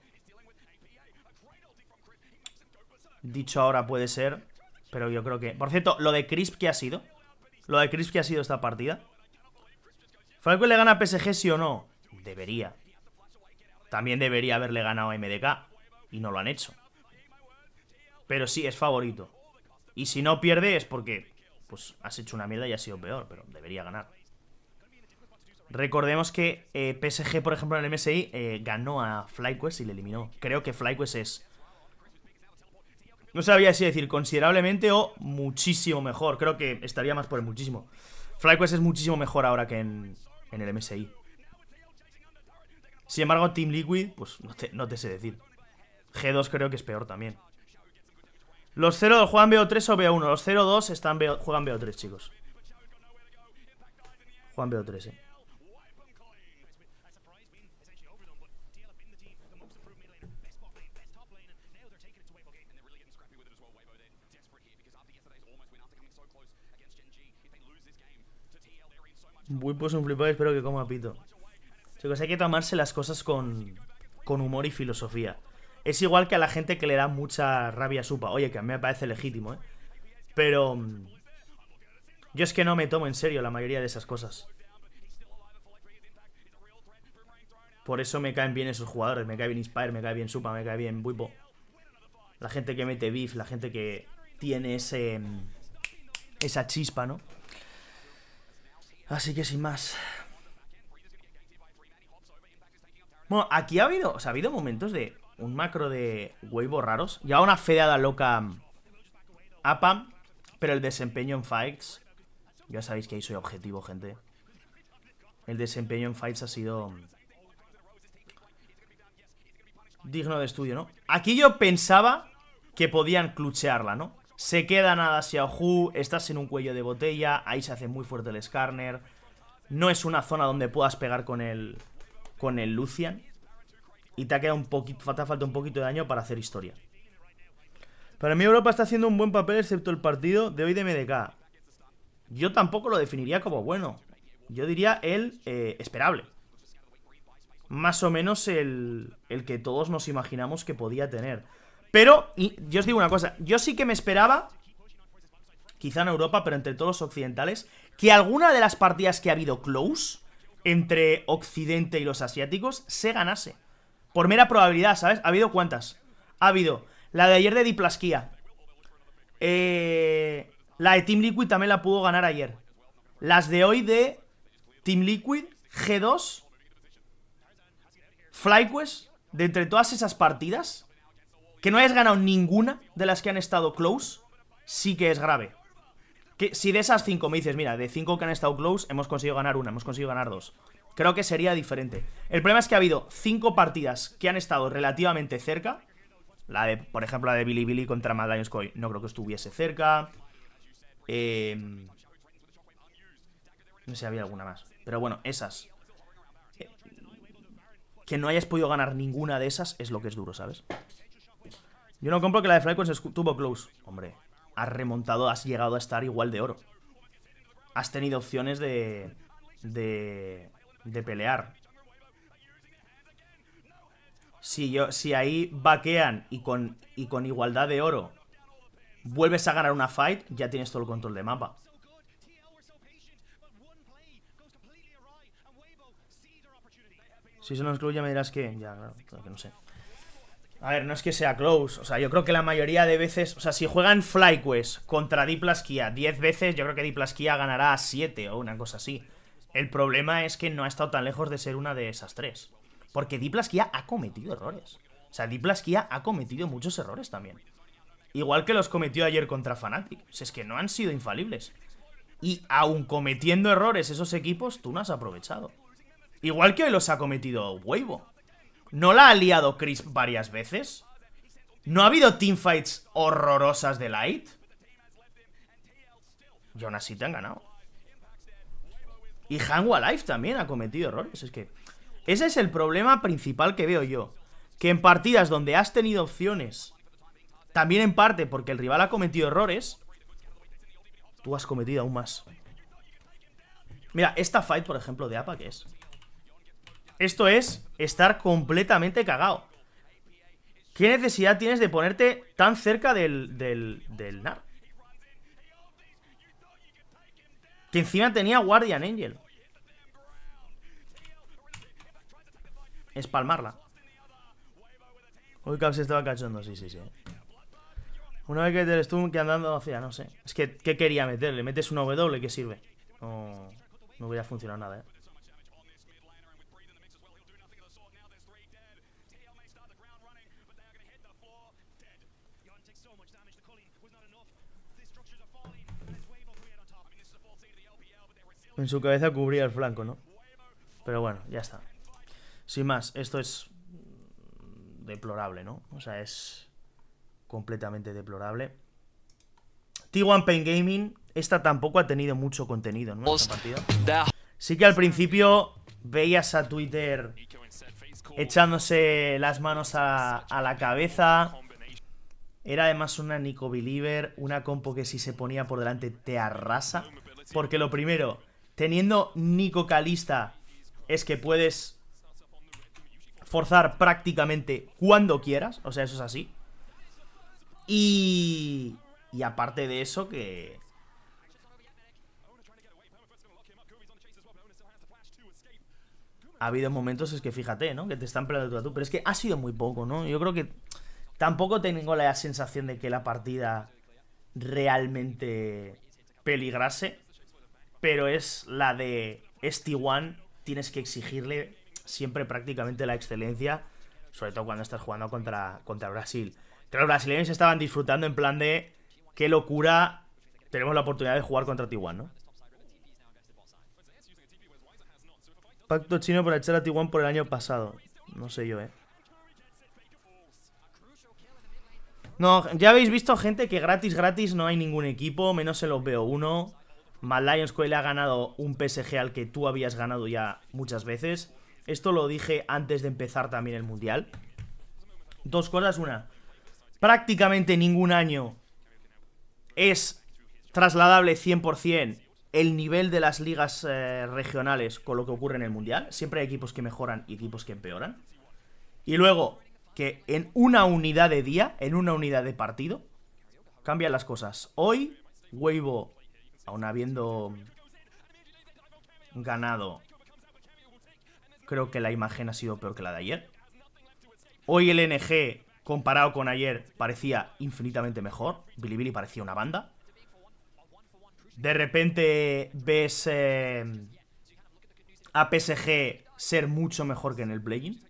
Dicho ahora puede ser, pero yo creo que... Por cierto, lo de Crisp que ha sido. Lo de Crisp que ha sido esta partida. ¿FlyQuest le gana a PSG sí o no? Debería. También debería haberle ganado a MDK. Y no lo han hecho. Pero sí, es favorito. Y si no pierde es porque pues has hecho una mierda y ha sido peor, pero debería ganar. Recordemos que eh, PSG, por ejemplo, en el MSI eh, ganó a FlyQuest y le eliminó. Creo que FlyQuest es no sabía si decir considerablemente o muchísimo mejor. Creo que estaría más por el muchísimo. FlyQuest es muchísimo mejor ahora que en, el MSI. Sin embargo, Team Liquid, pues no te, sé decir. G2 creo que es peor también. Los 0 juegan BO3 o BO1. Los 0-2 juegan BO3, chicos. Juegan BO3, eh. Wipo es un flipado espero que coma pito. Chicos, hay que tomarse las cosas con, con humor y filosofía. Es igual que a la gente que le da mucha rabia a Supa. Oye, que a mí me parece legítimo, ¿eh? Pero... Mm, yo es que no me tomo en serio la mayoría de esas cosas. Por eso me caen bien esos jugadores. Me cae bien Inspire, me cae bien Supa, me cae bien Wipo La gente que mete beef, la gente que tiene ese... Mm, esa chispa, ¿no? Así que sin más. Bueno, aquí ha habido, o sea, ha habido momentos de un macro de huevos raros. Lleva una fedeada loca APAM, pero el desempeño en fights... Ya sabéis que ahí soy objetivo, gente. El desempeño en fights ha sido... Digno de estudio, ¿no? Aquí yo pensaba que podían cluchearla, ¿no? Se queda nada Xiaohu, estás en un cuello de botella, ahí se hace muy fuerte el Skarner. No es una zona donde puedas pegar con el, con el Lucian. Y te ha quedado un poquito, falta, falta un poquito de daño para hacer historia. Para mí Europa está haciendo un buen papel excepto el partido de hoy de MDK. Yo tampoco lo definiría como bueno. Yo diría el eh, esperable. Más o menos el, el que todos nos imaginamos que podía tener. Pero, yo os digo una cosa, yo sí que me esperaba, quizá en Europa, pero entre todos los occidentales, que alguna de las partidas que ha habido close entre Occidente y los asiáticos se ganase. Por mera probabilidad, ¿sabes? ¿Ha habido cuántas? Ha habido la de ayer de Diplasquía. Eh, la de Team Liquid también la pudo ganar ayer. Las de hoy de Team Liquid, G2, FlyQuest, de entre todas esas partidas, que no hayas ganado ninguna de las que han estado close, sí que es grave. Que si de esas cinco me dices, mira, de cinco que han estado close, hemos conseguido ganar una, hemos conseguido ganar dos. Creo que sería diferente. El problema es que ha habido cinco partidas que han estado relativamente cerca. La de, por ejemplo, la de Billy Billy contra Mad Lions No creo que estuviese cerca. Eh, no sé si había alguna más. Pero bueno, esas. Eh, que no hayas podido ganar ninguna de esas es lo que es duro, ¿sabes? Yo no compro que la de se tuvo close. Hombre, has remontado, has llegado a estar igual de oro. Has tenido opciones de... De... De pelear. Si, yo, si ahí vaquean y con, y con igualdad de oro vuelves a ganar una fight, ya tienes todo el control de mapa. Si eso no excluye me dirás que... Ya, claro, claro que no sé. A ver, no es que sea close. O sea, yo creo que la mayoría de veces. O sea, si juegan FlyQuest contra Diplasquia 10 veces, yo creo que Diplasquia ganará 7 o una cosa así. El problema es que no ha estado tan lejos de ser una de esas tres. Porque Diplasquia ha cometido errores. O sea, Diplasquia ha cometido muchos errores también. Igual que los cometió ayer contra Fnatic. O sea, es que no han sido infalibles. Y aun cometiendo errores esos equipos, tú no has aprovechado. Igual que hoy los ha cometido Huevo. ¿No la ha liado Chris varias veces? ¿No ha habido teamfights horrorosas de Light? Y aún así te han ganado. Y Hanwa Life también ha cometido errores. Es que ese es el problema principal que veo yo. Que en partidas donde has tenido opciones, también en parte porque el rival ha cometido errores, tú has cometido aún más. Mira, esta fight, por ejemplo, de APA, que es? Esto es estar completamente cagado. ¿Qué necesidad tienes de ponerte tan cerca del, del, del NAR? Que encima tenía Guardian Angel. Espalmarla. Uy, Cap se estaba cachondo, sí, sí, sí. Una vez que te estuvo que andando hacia, no sé. Es que, ¿qué quería meterle? Le metes una W, ¿qué sirve? No, no hubiera funcionado nada, eh. en su cabeza cubría el flanco, ¿no? Pero bueno, ya está. Sin más, esto es deplorable, ¿no? O sea, es completamente deplorable. T1 Pain Gaming, esta tampoco ha tenido mucho contenido, ¿no? Sí que al principio veías a Twitter echándose las manos a, a la cabeza. Era además una Nico Believer, una compo que si se ponía por delante te arrasa. Porque lo primero, teniendo Nico Calista, es que puedes forzar prácticamente cuando quieras. O sea, eso es así. Y... Y aparte de eso, que... Ha habido momentos, es que fíjate, ¿no? Que te están peleando tú a tú. Pero es que ha sido muy poco, ¿no? Yo creo que tampoco tengo la sensación de que la partida realmente peligrase pero es la de este tienes que exigirle siempre prácticamente la excelencia, sobre todo cuando estás jugando contra, contra Brasil. Que los brasileños estaban disfrutando en plan de qué locura, tenemos la oportunidad de jugar contra T1, ¿no? Pacto chino para echar a T1 por el año pasado. No sé yo, ¿eh? No, ya habéis visto gente que gratis, gratis no hay ningún equipo, menos se los veo uno. Mad Lions ha ganado un PSG al que tú habías ganado ya muchas veces. Esto lo dije antes de empezar también el Mundial. Dos cosas. Una, prácticamente ningún año es trasladable 100% el nivel de las ligas eh, regionales con lo que ocurre en el Mundial. Siempre hay equipos que mejoran y equipos que empeoran. Y luego, que en una unidad de día, en una unidad de partido, cambian las cosas. Hoy, Weibo aún habiendo ganado, creo que la imagen ha sido peor que la de ayer. Hoy el NG, comparado con ayer, parecía infinitamente mejor. Billy parecía una banda. De repente ves eh, a PSG ser mucho mejor que en el playing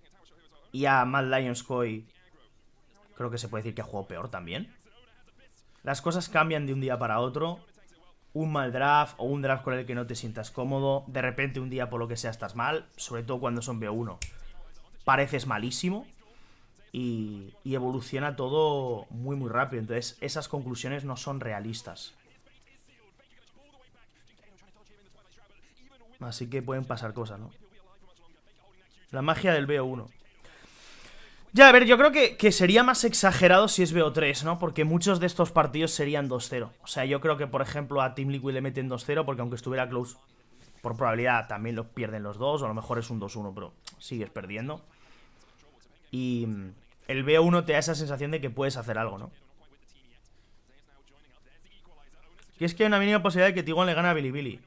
Y a Mad Lions Koi creo que se puede decir que ha jugado peor también. Las cosas cambian de un día para otro un mal draft o un draft con el que no te sientas cómodo, de repente un día por lo que sea estás mal, sobre todo cuando son B1, pareces malísimo y, evoluciona todo muy muy rápido, entonces esas conclusiones no son realistas. Así que pueden pasar cosas, ¿no? La magia del b 1 ya, a ver, yo creo que, sería más exagerado si es BO3, ¿no? Porque muchos de estos partidos serían 2-0. O sea, yo creo que, por ejemplo, a Team Liquid le meten 2-0 porque aunque estuviera close, por probabilidad también lo pierden los dos, o a lo mejor es un 2-1, pero sigues perdiendo. Y mm, el BO1 te da esa sensación de que puedes hacer algo, ¿no? Y es que hay una mínima posibilidad de que Tiguan le gane a Billy.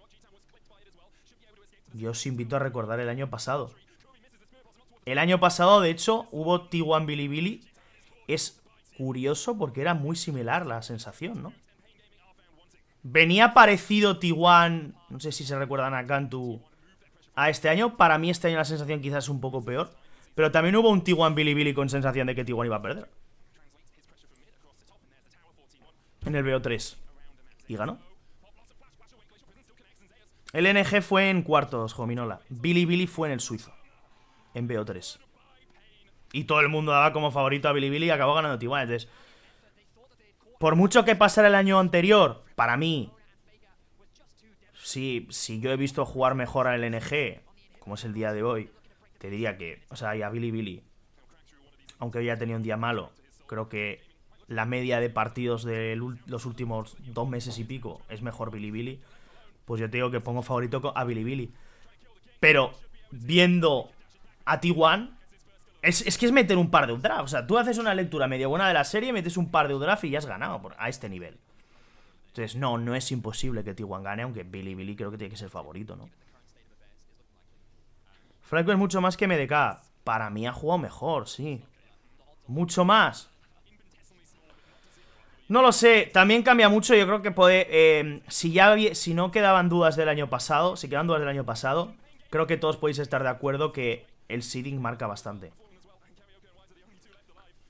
Yo os invito a recordar el año pasado. El año pasado, de hecho, hubo T1 Billy Es curioso porque era muy similar la sensación, ¿no? Venía parecido T1, no sé si se recuerdan a Cantu, a este año. Para mí este año la sensación quizás es un poco peor. Pero también hubo un T1 Billy con sensación de que T1 iba a perder. En el BO3. Y ganó. El NG fue en cuartos, Jominola. Billy fue en el suizo en BO3. Y todo el mundo daba como favorito a Bilibili y acabó ganando Tijuana. Entonces, por mucho que pasara el año anterior, para mí, si, si yo he visto jugar mejor al LNG, como es el día de hoy, te diría que, o sea, y a Bilibili, aunque hoy ya tenía un día malo, creo que la media de partidos de los últimos dos meses y pico es mejor Bilibili, pues yo te digo que pongo favorito a Bilibili. Pero viendo a T1 es, que es meter un par de draft. O sea, tú haces una lectura media buena de la serie, metes un par de draft y ya has ganado por, a este nivel. Entonces, no, no es imposible que T1 gane, aunque Billy Billy creo que tiene que ser favorito, ¿no? Franco es mucho más que MDK. Para mí ha jugado mejor, sí. Mucho más. No lo sé, también cambia mucho, yo creo que puede... Em, si ya si no quedaban dudas del año pasado, si quedaban dudas del año pasado, creo que todos podéis estar de acuerdo que el seeding marca bastante.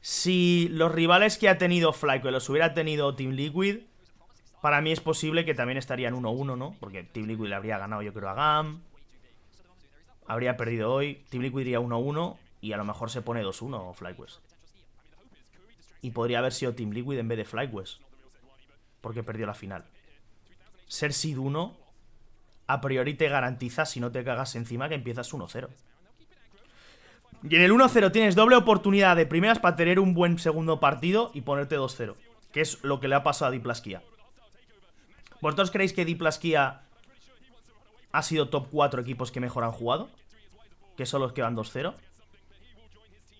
Si los rivales que ha tenido FlyQuest los hubiera tenido Team Liquid, para mí es posible que también estarían 1-1, ¿no? Porque Team Liquid le habría ganado yo creo a GAM. Habría perdido hoy. Team Liquid iría 1-1 y a lo mejor se pone 2-1 FlyQuest. Y podría haber sido Team Liquid en vez de FlyQuest. Porque perdió la final. Ser seed 1 a priori te garantiza si no te cagas encima que empiezas 1-0. Y en el 1-0 tienes doble oportunidad de primeras para tener un buen segundo partido y ponerte 2-0. Que es lo que le ha pasado a Diplasquía. ¿Vosotros creéis que Diplasquía ha sido top 4 equipos que mejor han jugado? ¿Que son los que van 2-0?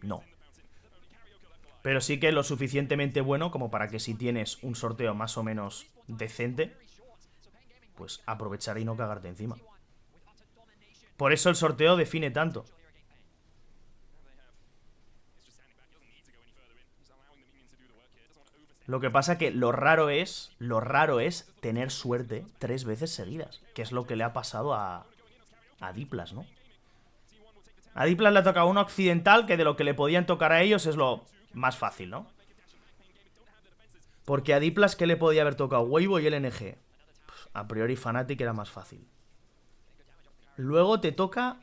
No. Pero sí que es lo suficientemente bueno como para que si tienes un sorteo más o menos decente, pues aprovechar y no cagarte encima. Por eso el sorteo define tanto. Lo que pasa que lo raro es, lo raro es tener suerte tres veces seguidas, que es lo que le ha pasado a, a Diplas, ¿no? A Diplas le ha tocado uno occidental, que de lo que le podían tocar a ellos es lo más fácil, ¿no? Porque a Diplas, ¿qué le podía haber tocado? Weibo y LNG. a priori Fnatic era más fácil. Luego te toca...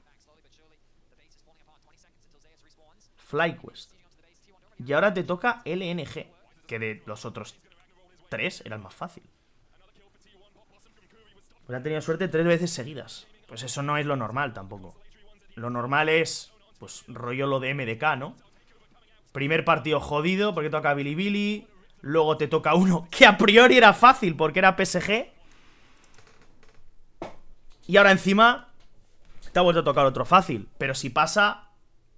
FlyQuest. Y ahora te toca LNG que de los otros tres era el más fácil. Pues tenido suerte tres veces seguidas. Pues eso no es lo normal tampoco. Lo normal es, pues, rollo lo de MDK, ¿no? Primer partido jodido porque toca Billy Billy, Luego te toca uno que a priori era fácil porque era PSG. Y ahora encima te ha vuelto a tocar otro fácil. Pero si pasa,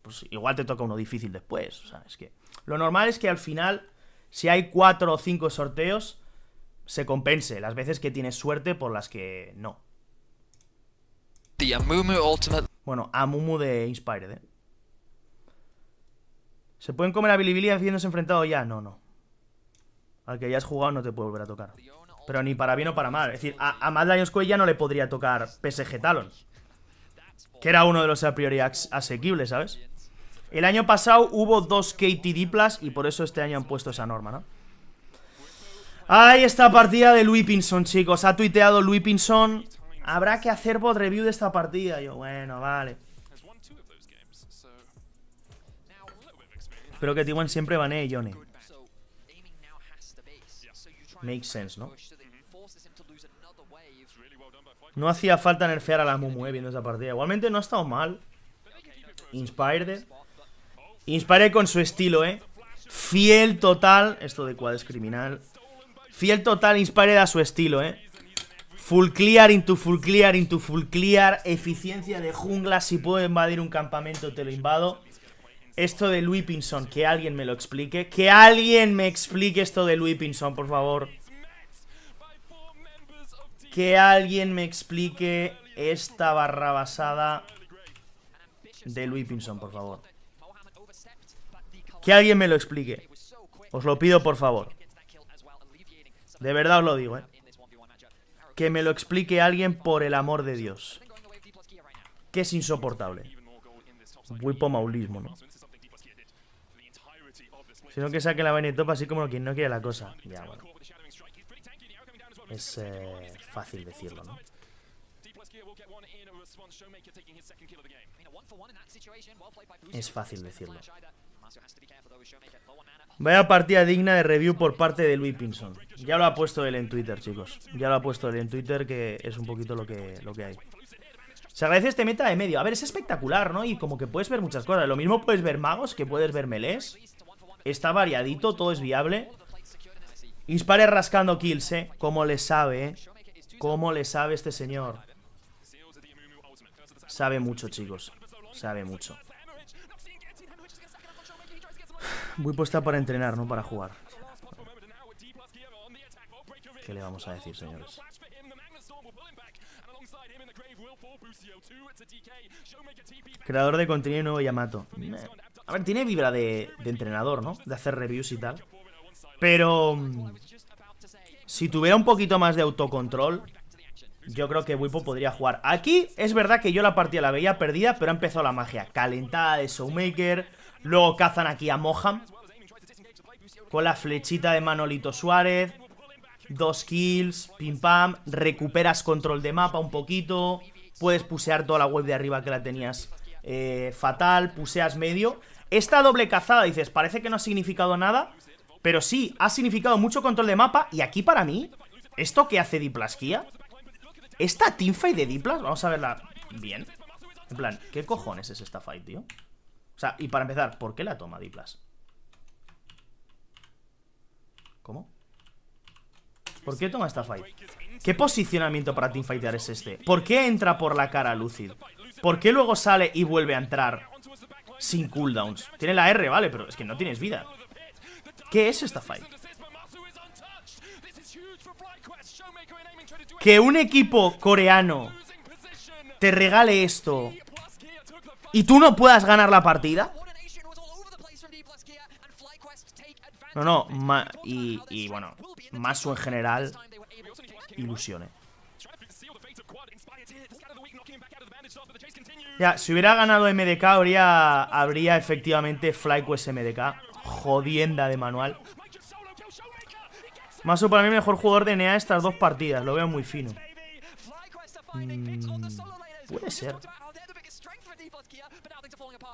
pues igual te toca uno difícil después. O sea, es que lo normal es que al final si hay cuatro o cinco sorteos, se compense las veces que tienes suerte por las que no. Bueno, Amumu de Inspired, ¿eh? ¿Se pueden comer a Bilibili haciéndose enfrentado ya? No, no. Al que ya has jugado no te puede volver a tocar. Pero ni para bien o para mal. Es decir, a, a Mad Lions ya no le podría tocar PSG Talon. Que era uno de los a priori asequibles, ¿sabes? El año pasado hubo dos KTD Plus y por eso este año han puesto esa norma, ¿no? ¡Ay! Esta partida de Louis Pinson, chicos. Ha tuiteado Louis Pinson. Habrá que hacer bot review de esta partida. Yo, bueno, vale. Espero que t siempre siempre banee Johnny. Makes sense, ¿no? No hacía falta nerfear a la Mumu, eh, viendo esa partida. Igualmente no ha estado mal. Inspired. Inspire con su estilo, ¿eh? Fiel total. Esto de Quad es criminal. Fiel total, Inspire a su estilo, ¿eh? Full clear into full clear into full clear. Eficiencia de jungla. Si puedo invadir un campamento, te lo invado. Esto de Louis que alguien me lo explique. Que alguien me explique esto de Louis por favor. Que alguien me explique esta barra basada de Louis por favor. Que alguien me lo explique. Os lo pido, por favor. De verdad os lo digo, ¿eh? Que me lo explique alguien por el amor de Dios. Que es insoportable. muy maulismo, ¿no? Sino que saque la Benetopa así como quien no quiere la cosa. Ya, bueno. Es eh, fácil decirlo, ¿no? Es fácil decirlo. Vaya partida digna de review por parte de Louis Pinson. Ya lo ha puesto él en Twitter, chicos. Ya lo ha puesto él en Twitter, que es un poquito lo que, lo que hay. Se agradece este meta de medio. A ver, es espectacular, ¿no? Y como que puedes ver muchas cosas. Lo mismo puedes ver magos, que puedes ver melés. Está variadito, todo es viable. Inspare rascando kills, ¿eh? como le sabe, ¿eh? Cómo le sabe este señor. Sabe mucho, chicos. Sabe mucho. Wipo está para entrenar, no para jugar. ¿Qué le vamos a decir, señores? Creador de contenido nuevo Yamato. Eh, a ver, tiene vibra de, de entrenador, ¿no? De hacer reviews y tal. Pero... Mm, si tuviera un poquito más de autocontrol, yo creo que Wipo podría jugar. Aquí es verdad que yo la partida la veía perdida, pero ha empezado la magia. Calentada de Showmaker Luego cazan aquí a Moham. Con la flechita de Manolito Suárez. Dos kills, pim pam. Recuperas control de mapa un poquito. Puedes pusear toda la web de arriba que la tenías eh, fatal. Puseas medio. Esta doble cazada, dices, parece que no ha significado nada. Pero sí, ha significado mucho control de mapa. Y aquí para mí, ¿esto qué hace Diplasquía? ¿Esta teamfight de Diplas? Vamos a verla bien. En plan, ¿qué cojones es esta fight, tío? sea, y para empezar, ¿por qué la toma Diplas? ¿Cómo? ¿Por qué toma esta fight? ¿Qué posicionamiento para teamfightear es este? ¿Por qué entra por la cara Lucid? ¿Por qué luego sale y vuelve a entrar sin cooldowns? Tiene la R, vale, pero es que no tienes vida. ¿Qué es esta fight? Que un equipo coreano te regale esto y tú no puedas ganar la partida. No, no, y, y, bueno, Masu en general ilusione. Ya, si hubiera ganado MDK habría, habría efectivamente FlyQuest MDK. Jodienda de manual. Masu para mí mejor jugador de NEA estas dos partidas, lo veo muy fino. Mm, puede ser.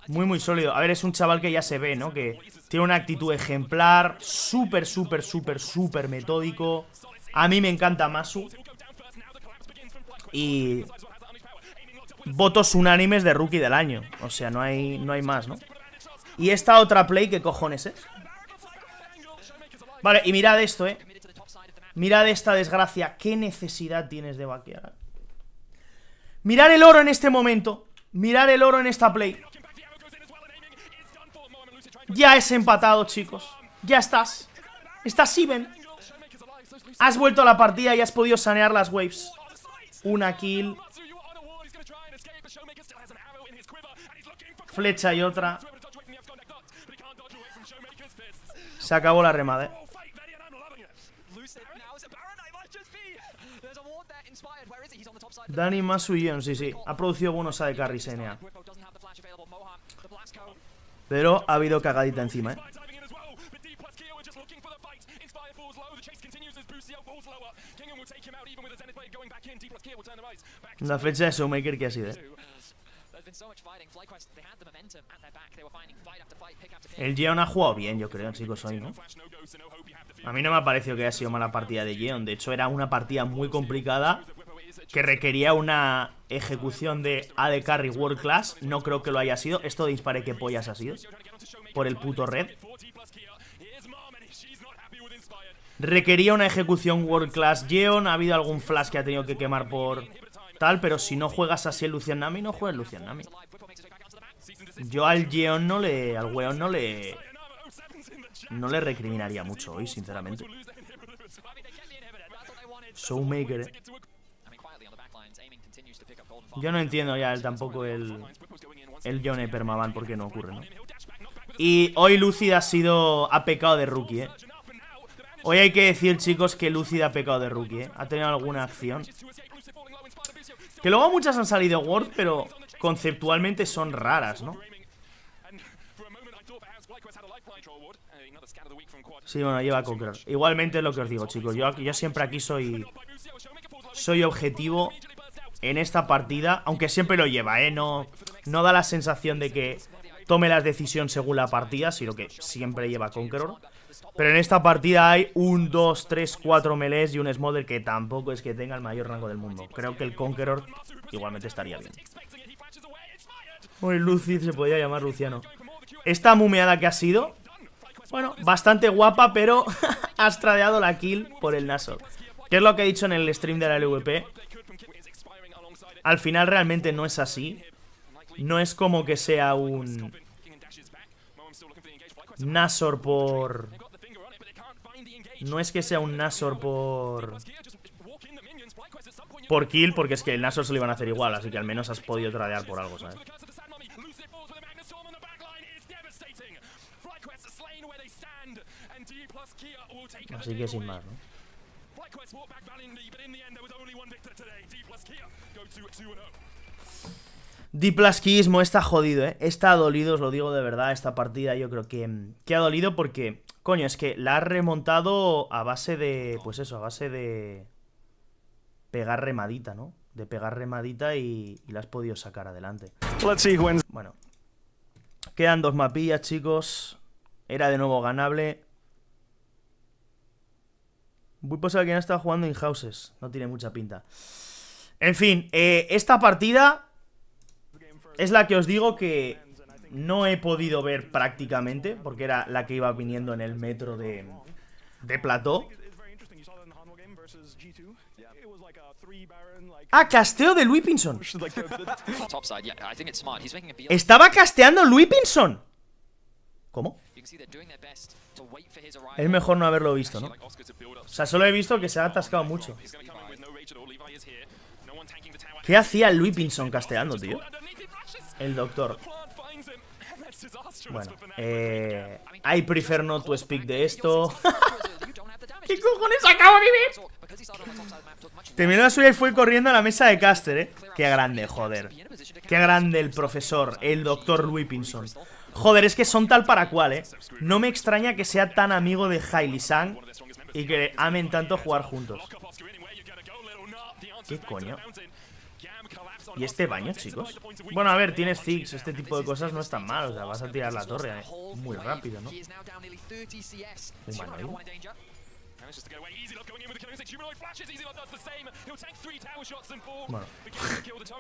Muy, muy sólido. A ver, es un chaval que ya se ve, ¿no? Que tiene una actitud ejemplar, súper, súper, súper, súper metódico. A mí me encanta Masu. Y... Votos unánimes de rookie del año. O sea, no hay, no hay más, ¿no? Y esta otra play, ¿qué cojones es? Vale, y mirad esto, ¿eh? Mirad esta desgracia. ¿Qué necesidad tienes de vaquear? Mirad el oro en este momento. Mirad el oro en esta play. Ya es empatado, chicos. Ya estás. Estás even. Has vuelto a la partida y has podido sanear las waves. Una kill. Flecha y otra. Se acabó la remada, ¿eh? Dani Masuyon, sí, sí. Ha producido buenos AD carries, NA. Pero ha habido cagadita encima, ¿eh? La fecha de Showmaker que ha sido, ¿eh? El Geon ha jugado bien, yo creo, chicos, hoy, ¿no? A mí no me ha parecido que haya sido mala partida de Geon. De hecho, era una partida muy complicada que requería una ejecución de AD Carry World Class. No creo que lo haya sido. Esto de que pollas ha sido. Por el puto red. Requería una ejecución World Class Geon. Ha habido algún flash que ha tenido que quemar por tal. Pero si no juegas así el Lucian Nami, no juegas Lucian Nami. Yo al Geon no le... Al weón no le... No le recriminaría mucho hoy, sinceramente. Showmaker, eh. Yo no entiendo ya tampoco el, el John Permaban porque no ocurre, ¿no? Y hoy Lucid ha sido... ha pecado de rookie, ¿eh? Hoy hay que decir, chicos, que Lucid ha pecado de rookie, ¿eh? Ha tenido alguna acción. Que luego muchas han salido Word, pero conceptualmente son raras, ¿no? Sí, bueno, lleva a Igualmente es lo que os digo, chicos. Yo, yo siempre aquí soy... Soy objetivo en esta partida, aunque siempre lo lleva, ¿eh? No, da la sensación de que tome las decisiones según la partida, sino que siempre lleva Conqueror. Pero en esta partida hay un, dos, tres, cuatro melees y un Smother que tampoco es que tenga el mayor rango del mundo. Creo que el Conqueror igualmente estaría bien. Uy, Lucy se podía llamar Luciano. Esta mumeada que ha sido, bueno, bastante guapa, pero Ha estradeado la kill por el Naso ¿Qué es lo que he dicho en el stream de la LVP al final realmente no es así. No es como que sea un Nasor por... No es que sea un Nasor por... Por kill, porque es que el Nasor se lo iban a hacer igual, así que al menos has podido tradear por algo, ¿sabes? Así que sin más, ¿no? Diplasquismo está jodido, ¿eh? Está dolido, os lo digo de verdad, esta partida yo creo que, que ha dolido porque, coño, es que la ha remontado a base de, pues eso, a base de pegar remadita, ¿no? De pegar remadita y, y la has podido sacar adelante. Bueno, quedan dos mapillas, chicos. Era de nuevo ganable. Voy a pasar que no estado jugando in houses, no tiene mucha pinta. En fin, eh, esta partida es la que os digo que no he podido ver prácticamente, porque era la que iba viniendo en el metro de, de plató. Ah, casteo de Luis Estaba casteando Luis Pinson. ¿Cómo? Es mejor no haberlo visto, ¿no? O sea, solo he visto que se ha atascado mucho. ¿Qué hacía Louis Pinson casteando, tío? El doctor. Bueno, eh... I prefer not to speak de esto. ¿Qué cojones acabo de vivir? Terminó la suya y fue corriendo a la mesa de Caster, ¿eh? Qué grande, joder. Qué grande el profesor, el doctor Louis Pinson. Joder, es que son tal para cual, ¿eh? No me extraña que sea tan amigo de Hailey Sang y que amen tanto jugar juntos. ¿Qué coño? ¿Y este baño, chicos? Bueno, a ver, tienes Ziggs, este tipo de cosas no están mal, o sea, vas a tirar la torre eh. muy rápido, ¿no? Y Bueno.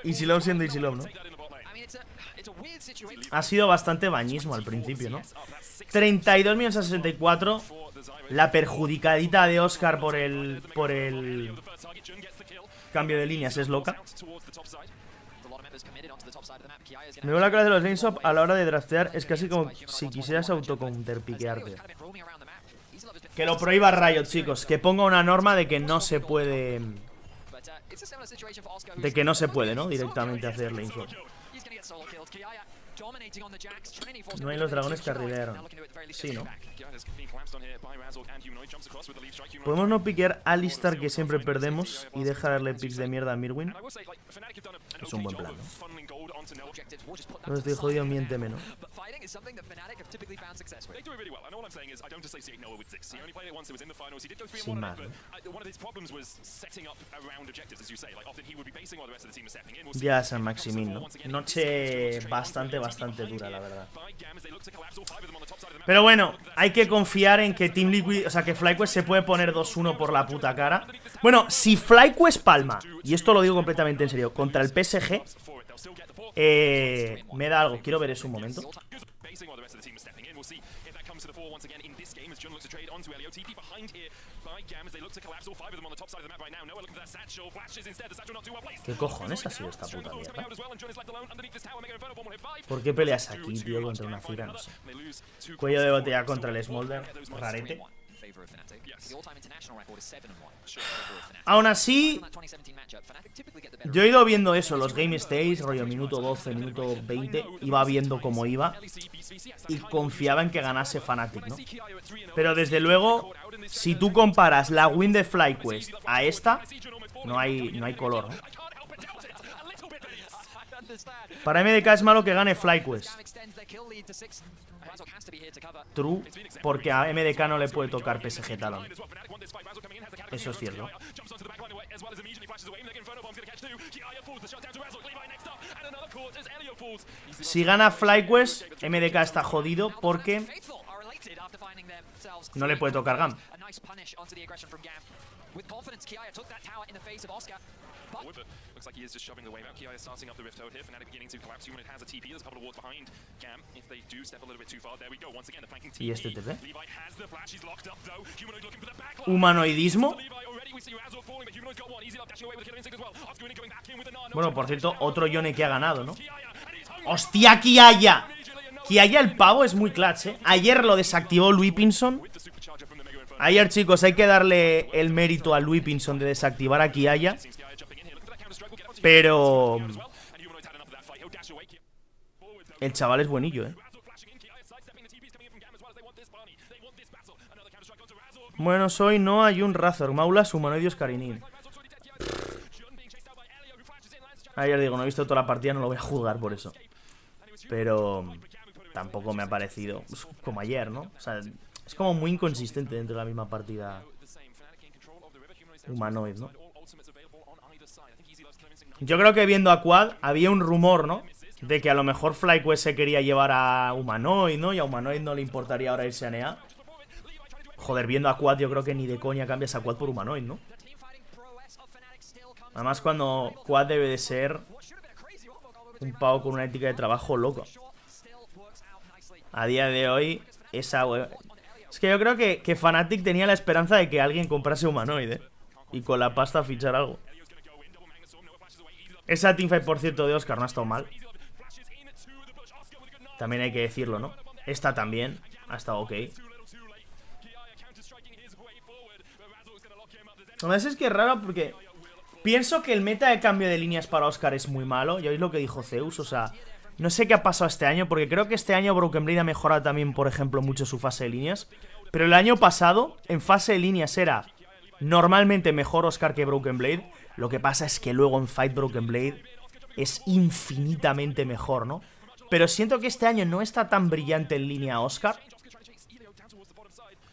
Easy Love siendo Easy Love, ¿no? Ha sido bastante bañismo al principio, ¿no? 32 millones a 64. La perjudicadita de Oscar por el. por el. Cambio de líneas es loca. Me veo la cara de los Shop a la hora de draftear es casi como si quisieras autoconterpiquearte Que lo prohíba Riot, chicos. Que ponga una norma de que no se puede... De que no se puede, ¿no? Directamente hacer Lainswap. No hay los dragones que Sí, ¿no? Podemos no piquear Alistar que siempre perdemos y dejarle picks de mierda a Mirwin. Es un buen plan. No estoy jodido, miente menos. Sin más. Ya San Maximil, ¿no? Noche bastante, bastante dura, la verdad. Pero bueno, hay que confiar en que Team Liquid, o sea, que FlyQuest se puede poner 2-1 por la puta cara. Bueno, si FlyQuest palma, y esto lo digo completamente en serio, contra el PSG, eh, me da algo, quiero ver eso un momento. ¿Qué cojones ha sido esta puta mierda? ¿Por qué peleas aquí, tío, contra una fibra? No Cuello de botella contra el Smolder, rarete. Aún así, yo he ido viendo eso, los game stays, rollo minuto 12, minuto 20, iba viendo cómo iba y confiaba en que ganase Fnatic, ¿no? Oh, Pero desde luego, si tú comparas la win de oh, FlyQuest a esta, oh, no hay, no hay color, ¿no? Para MDK es malo que gane FlyQuest. True, porque a MDK no le puede tocar PSG Talon. Eso es cierto. Si gana FlyQuest, MDK está jodido porque no le puede tocar GAM with confidence. Kiaya took that tower in the face of Oscar. But Boy, but looks like he is just shoving the wave out. Kiaya starting up the Rift Herald here. Fnatic beginning to collapse. Human has a TP. There's a couple of wards behind Cam. If they do step a little bit too far, there we go. Once again, the flanking TP. Yes, the Levi has the flash. He's locked up, though. Humanoid looking for the backline. Humanoidismo. Bueno, por cierto, otro Yone que ha ganado, ¿no? ¡Hostia, Kiaya! Kiaya el pavo es muy clutch, ¿eh? Ayer lo desactivó Louis Ayer, chicos, hay que darle el mérito a Louis Pinson de desactivar a Kiaya. Pero... Mm, el chaval es buenillo, ¿eh? Bueno, soy no hay un Razor, Maulas, Humanoidios, Karinin. Ayer digo, no he visto toda la partida, no lo voy a juzgar por eso. Pero mm, tampoco me ha parecido pues, como ayer, ¿no? O sea, es como muy inconsistente dentro de la misma partida. Humanoid, ¿no? Yo creo que viendo a Quad había un rumor, ¿no? De que a lo mejor FlyQuest se quería llevar a Humanoid, ¿no? Y a Humanoid no le importaría ahora irse a NEA. Joder, viendo a Quad yo creo que ni de coña cambias a Quad por Humanoid, ¿no? Además cuando Quad debe de ser un pavo con una ética de trabajo loco. A día de hoy, esa es que yo creo que, que Fnatic tenía la esperanza de que alguien comprase humanoide Y con la pasta fichar algo. Esa teamfight, por cierto, de Oscar no ha estado mal. También hay que decirlo, ¿no? Esta también ha estado ok. veces es que es raro porque pienso que el meta de cambio de líneas para Oscar es muy malo. Ya oís lo que dijo Zeus, o sea, no sé qué ha pasado este año, porque creo que este año Broken Blade ha mejorado también, por ejemplo, mucho su fase de líneas. Pero el año pasado, en fase de líneas era normalmente mejor Oscar que Broken Blade. Lo que pasa es que luego en Fight Broken Blade es infinitamente mejor, ¿no? Pero siento que este año no está tan brillante en línea Oscar.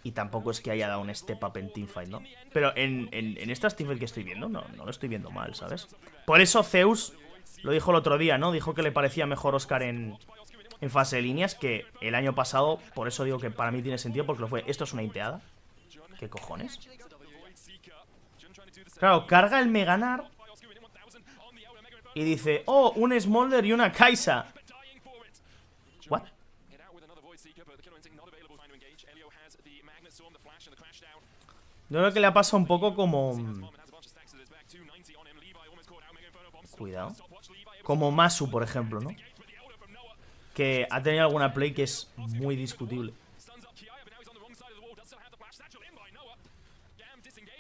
Y tampoco es que haya dado un step up en teamfight, ¿no? Pero en, estas en que estoy viendo, no, no lo estoy viendo mal, ¿sabes? Por eso Zeus lo dijo el otro día, ¿no? Dijo que le parecía mejor Oscar en, fase de líneas que el año pasado. Por eso digo que para mí tiene sentido porque lo fue. Esto es una inteada. ¿Qué cojones? Claro, carga el Meganar y dice, oh, un Smolder y una Kaisa. What? Yo creo que le ha pasado un poco como... Mm, cuidado. Como Masu, por ejemplo, ¿no? Que ha tenido alguna play que es muy discutible.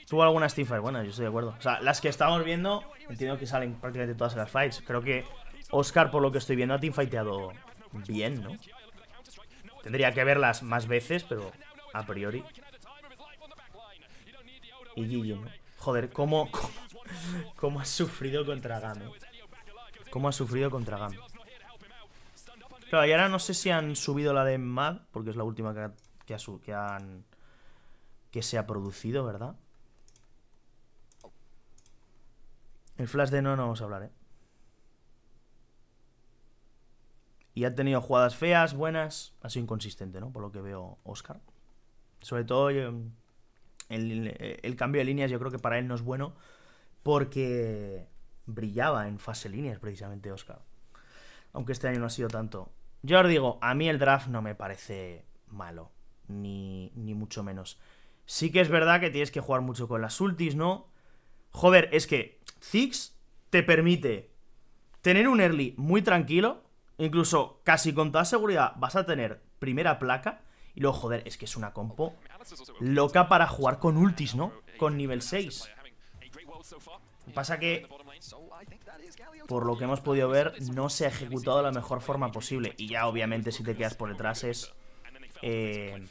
Tuvo algunas teamfights bueno, yo estoy de acuerdo. O sea, las que estamos viendo, entiendo que salen prácticamente todas las fights. Creo que Oscar, por lo que estoy viendo, ha teamfighteado bien, ¿no? Tendría que verlas más veces, pero a priori. Y Gigi, ¿no? Joder, ¿cómo, cómo, cómo has sufrido contra Game? Cómo ha sufrido contra Gam. Claro, y ahora no sé si han subido la de Mad, porque es la última que, que, han... Que se ha producido, ¿verdad? El flash de no no vamos a hablar, ¿eh? Y ha tenido jugadas feas, buenas. Ha sido inconsistente, ¿no? Por lo que veo Oscar. Sobre todo el, cambio de líneas yo creo que para él no es bueno. Porque brillaba en fase líneas precisamente Oscar. Aunque este año no ha sido tanto. Yo os digo, a mí el draft no me parece malo, ni, ni mucho menos. Sí que es verdad que tienes que jugar mucho con las ultis, ¿no? Joder, es que Ziggs te permite tener un early muy tranquilo, incluso casi con toda seguridad vas a tener primera placa, y luego, joder, es que es una compo loca para jugar con ultis, ¿no? Con nivel 6. Pasa que, por lo que hemos podido ver, no se ha ejecutado de la mejor forma posible. Y ya, obviamente, si te quedas por detrás es eh,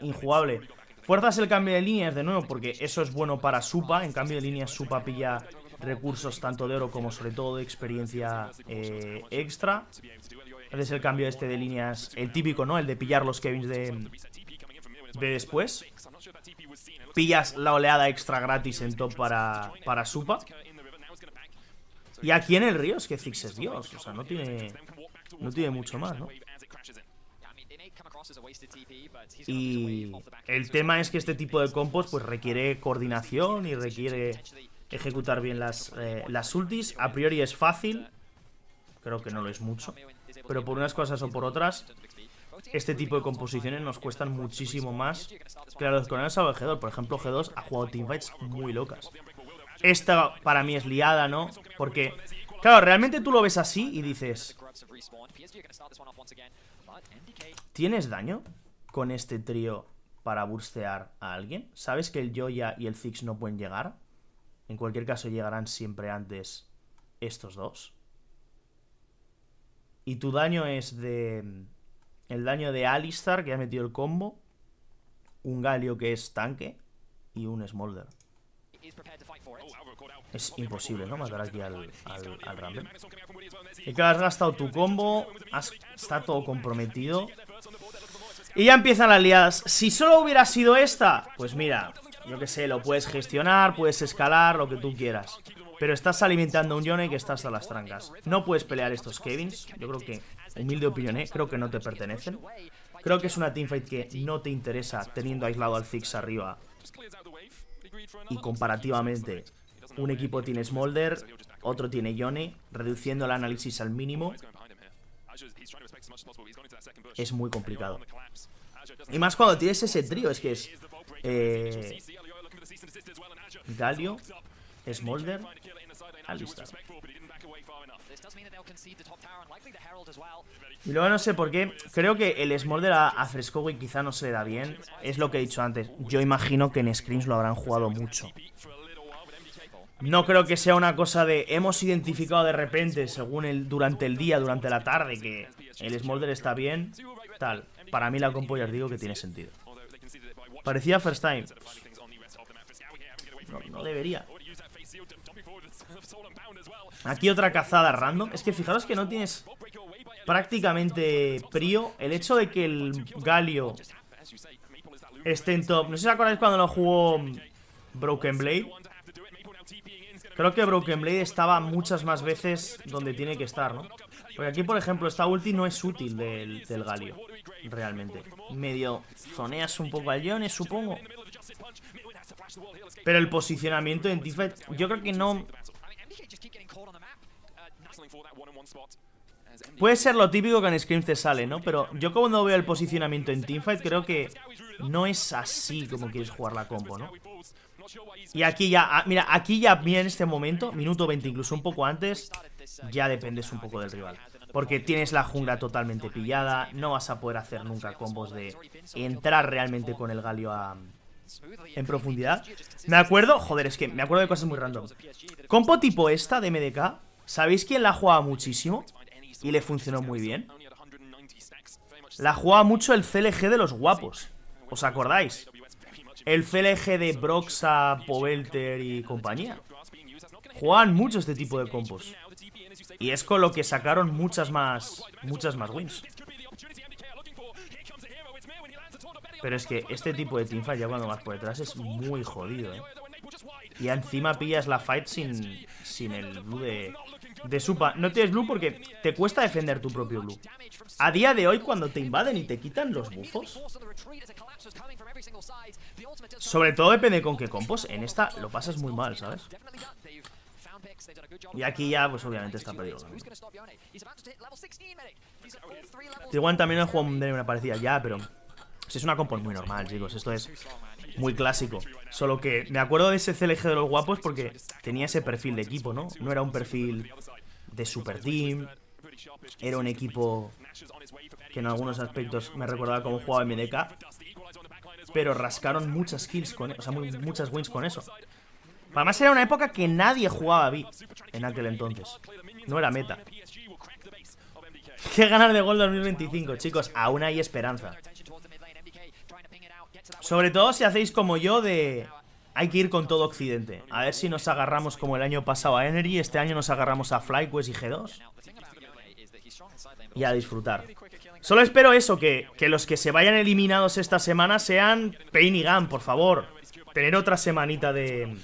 injugable. Fuerzas el cambio de líneas de nuevo, porque eso es bueno para Supa. En cambio de líneas, Supa pilla recursos tanto de oro como sobre todo de experiencia eh, extra. Es el cambio este de líneas, el típico, ¿no? El de pillar los Kevins de, de después pillas la oleada extra gratis en top para, para Supa. Y aquí en el río es que Ziggs es Dios, o sea, no tiene, no tiene mucho más, ¿no? Y el tema es que este tipo de compost pues requiere coordinación y requiere ejecutar bien las, eh, las ultis. A priori es fácil, creo que no lo es mucho, pero por unas cosas o por otras este tipo de composiciones nos cuestan muchísimo más que las con el G2. Por ejemplo, G2 ha jugado teamfights muy locas. Esta para mí es liada, ¿no? Porque, claro, realmente tú lo ves así y dices... ¿Tienes daño con este trío para burstear a alguien? ¿Sabes que el Joya y el fix no pueden llegar? En cualquier caso llegarán siempre antes estos dos. Y tu daño es de el daño de Alistar, que ha metido el combo. Un Galio que es tanque. Y un Smolder. Es imposible, ¿no? Matar aquí al, al, Y que has gastado tu combo. está todo comprometido. Y ya empiezan las liadas. Si solo hubiera sido esta, pues mira, yo que sé, lo puedes gestionar, puedes escalar, lo que tú quieras. Pero estás alimentando a un Yone que está hasta las trancas. No puedes pelear estos Kevins. Yo creo que humilde opinión, creo que no te pertenecen. Creo que es una teamfight que no te interesa teniendo aislado al Fix arriba. Y comparativamente, un equipo tiene Smolder, otro tiene Yone, reduciendo el análisis al mínimo. Es muy complicado. Y más cuando tienes ese trío, es que es... Galio, eh, Smolder, Alistar. Y luego no sé por qué, creo que el Smolder a, Fresco quizá no se le da bien, es lo que he dicho antes, yo imagino que en Screams lo habrán jugado mucho. No creo que sea una cosa de hemos identificado de repente, según el durante el día, durante la tarde, que el Smolder está bien, tal. Para mí la compo os digo que tiene sentido. Parecía first time. no debería. Aquí otra cazada random. Es que fijaros que no tienes prácticamente prio. El hecho de que el Galio esté en top. No sé si os acordáis cuando lo jugó Broken Blade. Creo que Broken Blade estaba muchas más veces donde tiene que estar, ¿no? Porque aquí, por ejemplo, esta ulti no es útil del, Galio, realmente. Medio zoneas un poco al Yone, supongo. Pero el posicionamiento en Tifa, yo creo que no Puede ser lo típico que en Screams te sale, ¿no? Pero yo como no veo el posicionamiento en Teamfight, creo que no es así como quieres jugar la combo, ¿no? Y aquí ya, ah, mira, aquí ya bien en este momento, minuto 20, incluso un poco antes, ya dependes un poco del rival. Porque tienes la jungla totalmente pillada, no vas a poder hacer nunca combos de entrar realmente con el galio a, en profundidad. Me acuerdo, joder, es que me acuerdo de cosas muy random. Compo tipo esta de MDK, ¿sabéis quién la jugaba muchísimo? Y le funcionó muy bien. La jugaba mucho el CLG de los guapos. ¿Os acordáis? El CLG de Broxa, Povelter y compañía. Juegan mucho este tipo de compos. Y es con lo que sacaron muchas más, muchas más wins. Pero es que este tipo de teamfight ya cuando vas por detrás es muy jodido, ¿eh? Y encima pillas la fight sin, sin el blue de, de Supa. No tienes blue porque te cuesta defender tu propio blue. A día de hoy, cuando te invaden y te quitan los bufos... Sobre todo depende con qué compos. En esta lo pasas muy mal, ¿sabes? Y aquí ya, pues obviamente está perdido. igual también no jugado un una parecida ya, pero es una compo muy normal, chicos. Esto es muy clásico. Solo que me acuerdo de ese CLG de los guapos porque tenía ese perfil de equipo, ¿no? No era un perfil de super team. Era un equipo que en algunos aspectos me recordaba cómo jugaba MDK. Pero rascaron muchas kills con... E, o sea, muchas wins con eso. Además era una época que nadie jugaba B en aquel entonces. No era meta. Qué ganar de gol 2025, chicos. Aún hay esperanza. Sobre todo si hacéis como yo de... Hay que ir con todo Occidente. A ver si nos agarramos como el año pasado a Energy, este año nos agarramos a FlyQuest y G2. Y a disfrutar. Solo espero eso, que, los que se vayan eliminados esta semana sean Pain y Gun, por favor. Tener otra semanita de...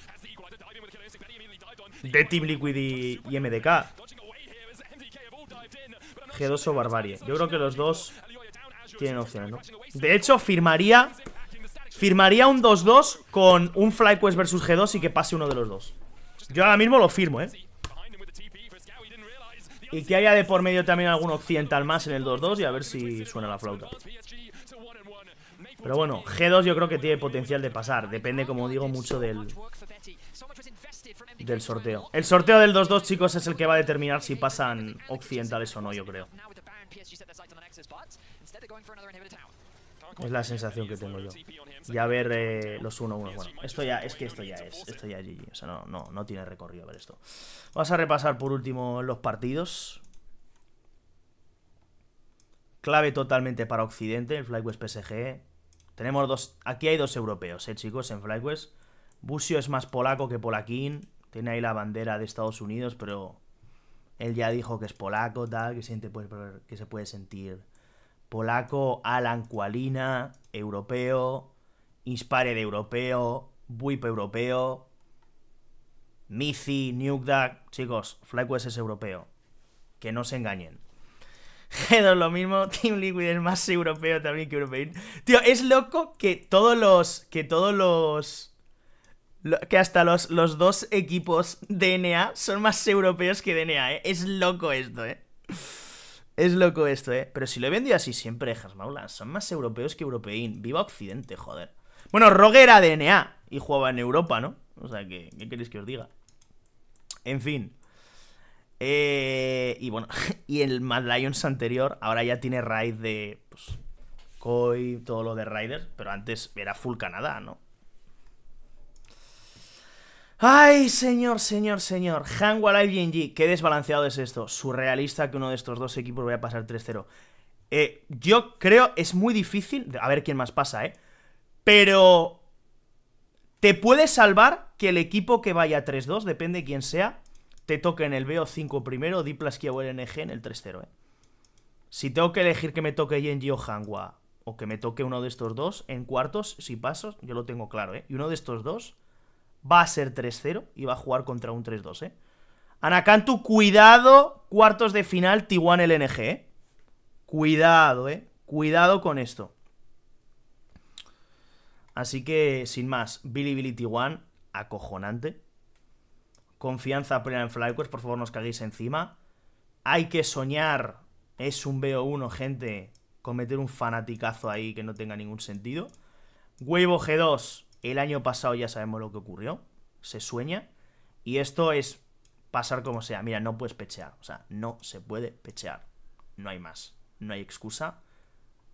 De Team Liquid y, MDK. G2 o Barbarie. Yo creo que los dos tienen opciones, ¿no? De hecho, firmaría Firmaría un 2-2 con un FlyQuest versus G2 y que pase uno de los dos. Yo ahora mismo lo firmo, ¿eh? Y que haya de por medio también algún occidental más en el 2-2 y a ver si suena la flauta. Pero bueno, G2 yo creo que tiene potencial de pasar. Depende, como digo, mucho del, del sorteo. El sorteo del 2-2, chicos, es el que va a determinar si pasan occidentales o no, yo creo. Es la sensación que tengo yo ya ver eh, los 1-1. Bueno, esto ya, es que esto ya es, esto ya GG. O sea, no, no, no tiene recorrido a ver esto. Vamos a repasar por último los partidos. Clave totalmente para Occidente, el FlyQuest PSG. Tenemos dos, aquí hay dos europeos, eh, chicos, en FlyQuest. Busio es más polaco que polaquín. Tiene ahí la bandera de Estados Unidos, pero él ya dijo que es polaco, tal, que, siente, pues, que se puede sentir polaco, Alan Kualina, europeo, Inspire de europeo, Buip europeo, Mithi, Nukeduck. Chicos, FlyQuest es europeo. Que no se engañen. g lo mismo, Team Liquid es más europeo también que europein. Tío, es loco que todos los. Que todos los. que hasta los, los dos equipos DNA son más europeos que DNA, ¿eh? Es loco esto, ¿eh? Es loco esto, ¿eh? Pero si lo he vendido así siempre, Jasmaula son más europeos que europeín. Viva Occidente, joder. Bueno, Rogue era DNA y jugaba en Europa, ¿no? O sea, ¿qué queréis que os diga? En fin. Eh, y bueno, y el Mad Lions anterior ahora ya tiene raid de pues, Koi, todo lo de Raiders. pero antes era full Canadá, ¿no? Ay, señor, señor, señor. Hanwha y qué desbalanceado es esto. Surrealista que uno de estos dos equipos vaya a pasar 3-0. Eh, yo creo es muy difícil. A ver quién más pasa, ¿eh? Pero te puede salvar que el equipo que vaya 3-2, depende de quién sea, te toque en el BO5 primero, Diplas o LNG en el 3-0. ¿eh? Si tengo que elegir que me toque Genji o Hangua, o que me toque uno de estos dos, en cuartos, si paso, yo lo tengo claro, ¿eh? Y uno de estos dos va a ser 3-0 y va a jugar contra un 3-2, ¿eh? Anakantu, cuidado, cuartos de final, Tijuana LNG, ¿eh? Cuidado, ¿eh? Cuidado con esto. Así que, sin más, Billy Billy 1 acojonante. Confianza plena en FlyQuest, por favor no os caguéis encima. Hay que soñar, es un BO1, gente. Cometer un fanaticazo ahí que no tenga ningún sentido. Huevo G2, el año pasado ya sabemos lo que ocurrió. Se sueña. Y esto es pasar como sea. Mira, no puedes pechear. O sea, no se puede pechear. No hay más. No hay excusa.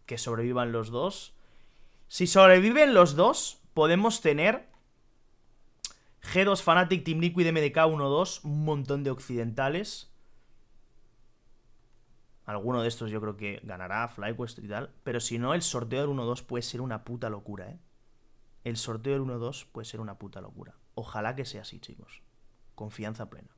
Que sobrevivan los dos si sobreviven los dos, podemos tener G2 Fanatic, Team Liquid, MDK 1-2, un montón de occidentales. Alguno de estos yo creo que ganará FlyQuest y tal. Pero si no, el sorteo del 1-2 puede ser una puta locura, ¿eh? El sorteo del 1-2 puede ser una puta locura. Ojalá que sea así, chicos. Confianza plena.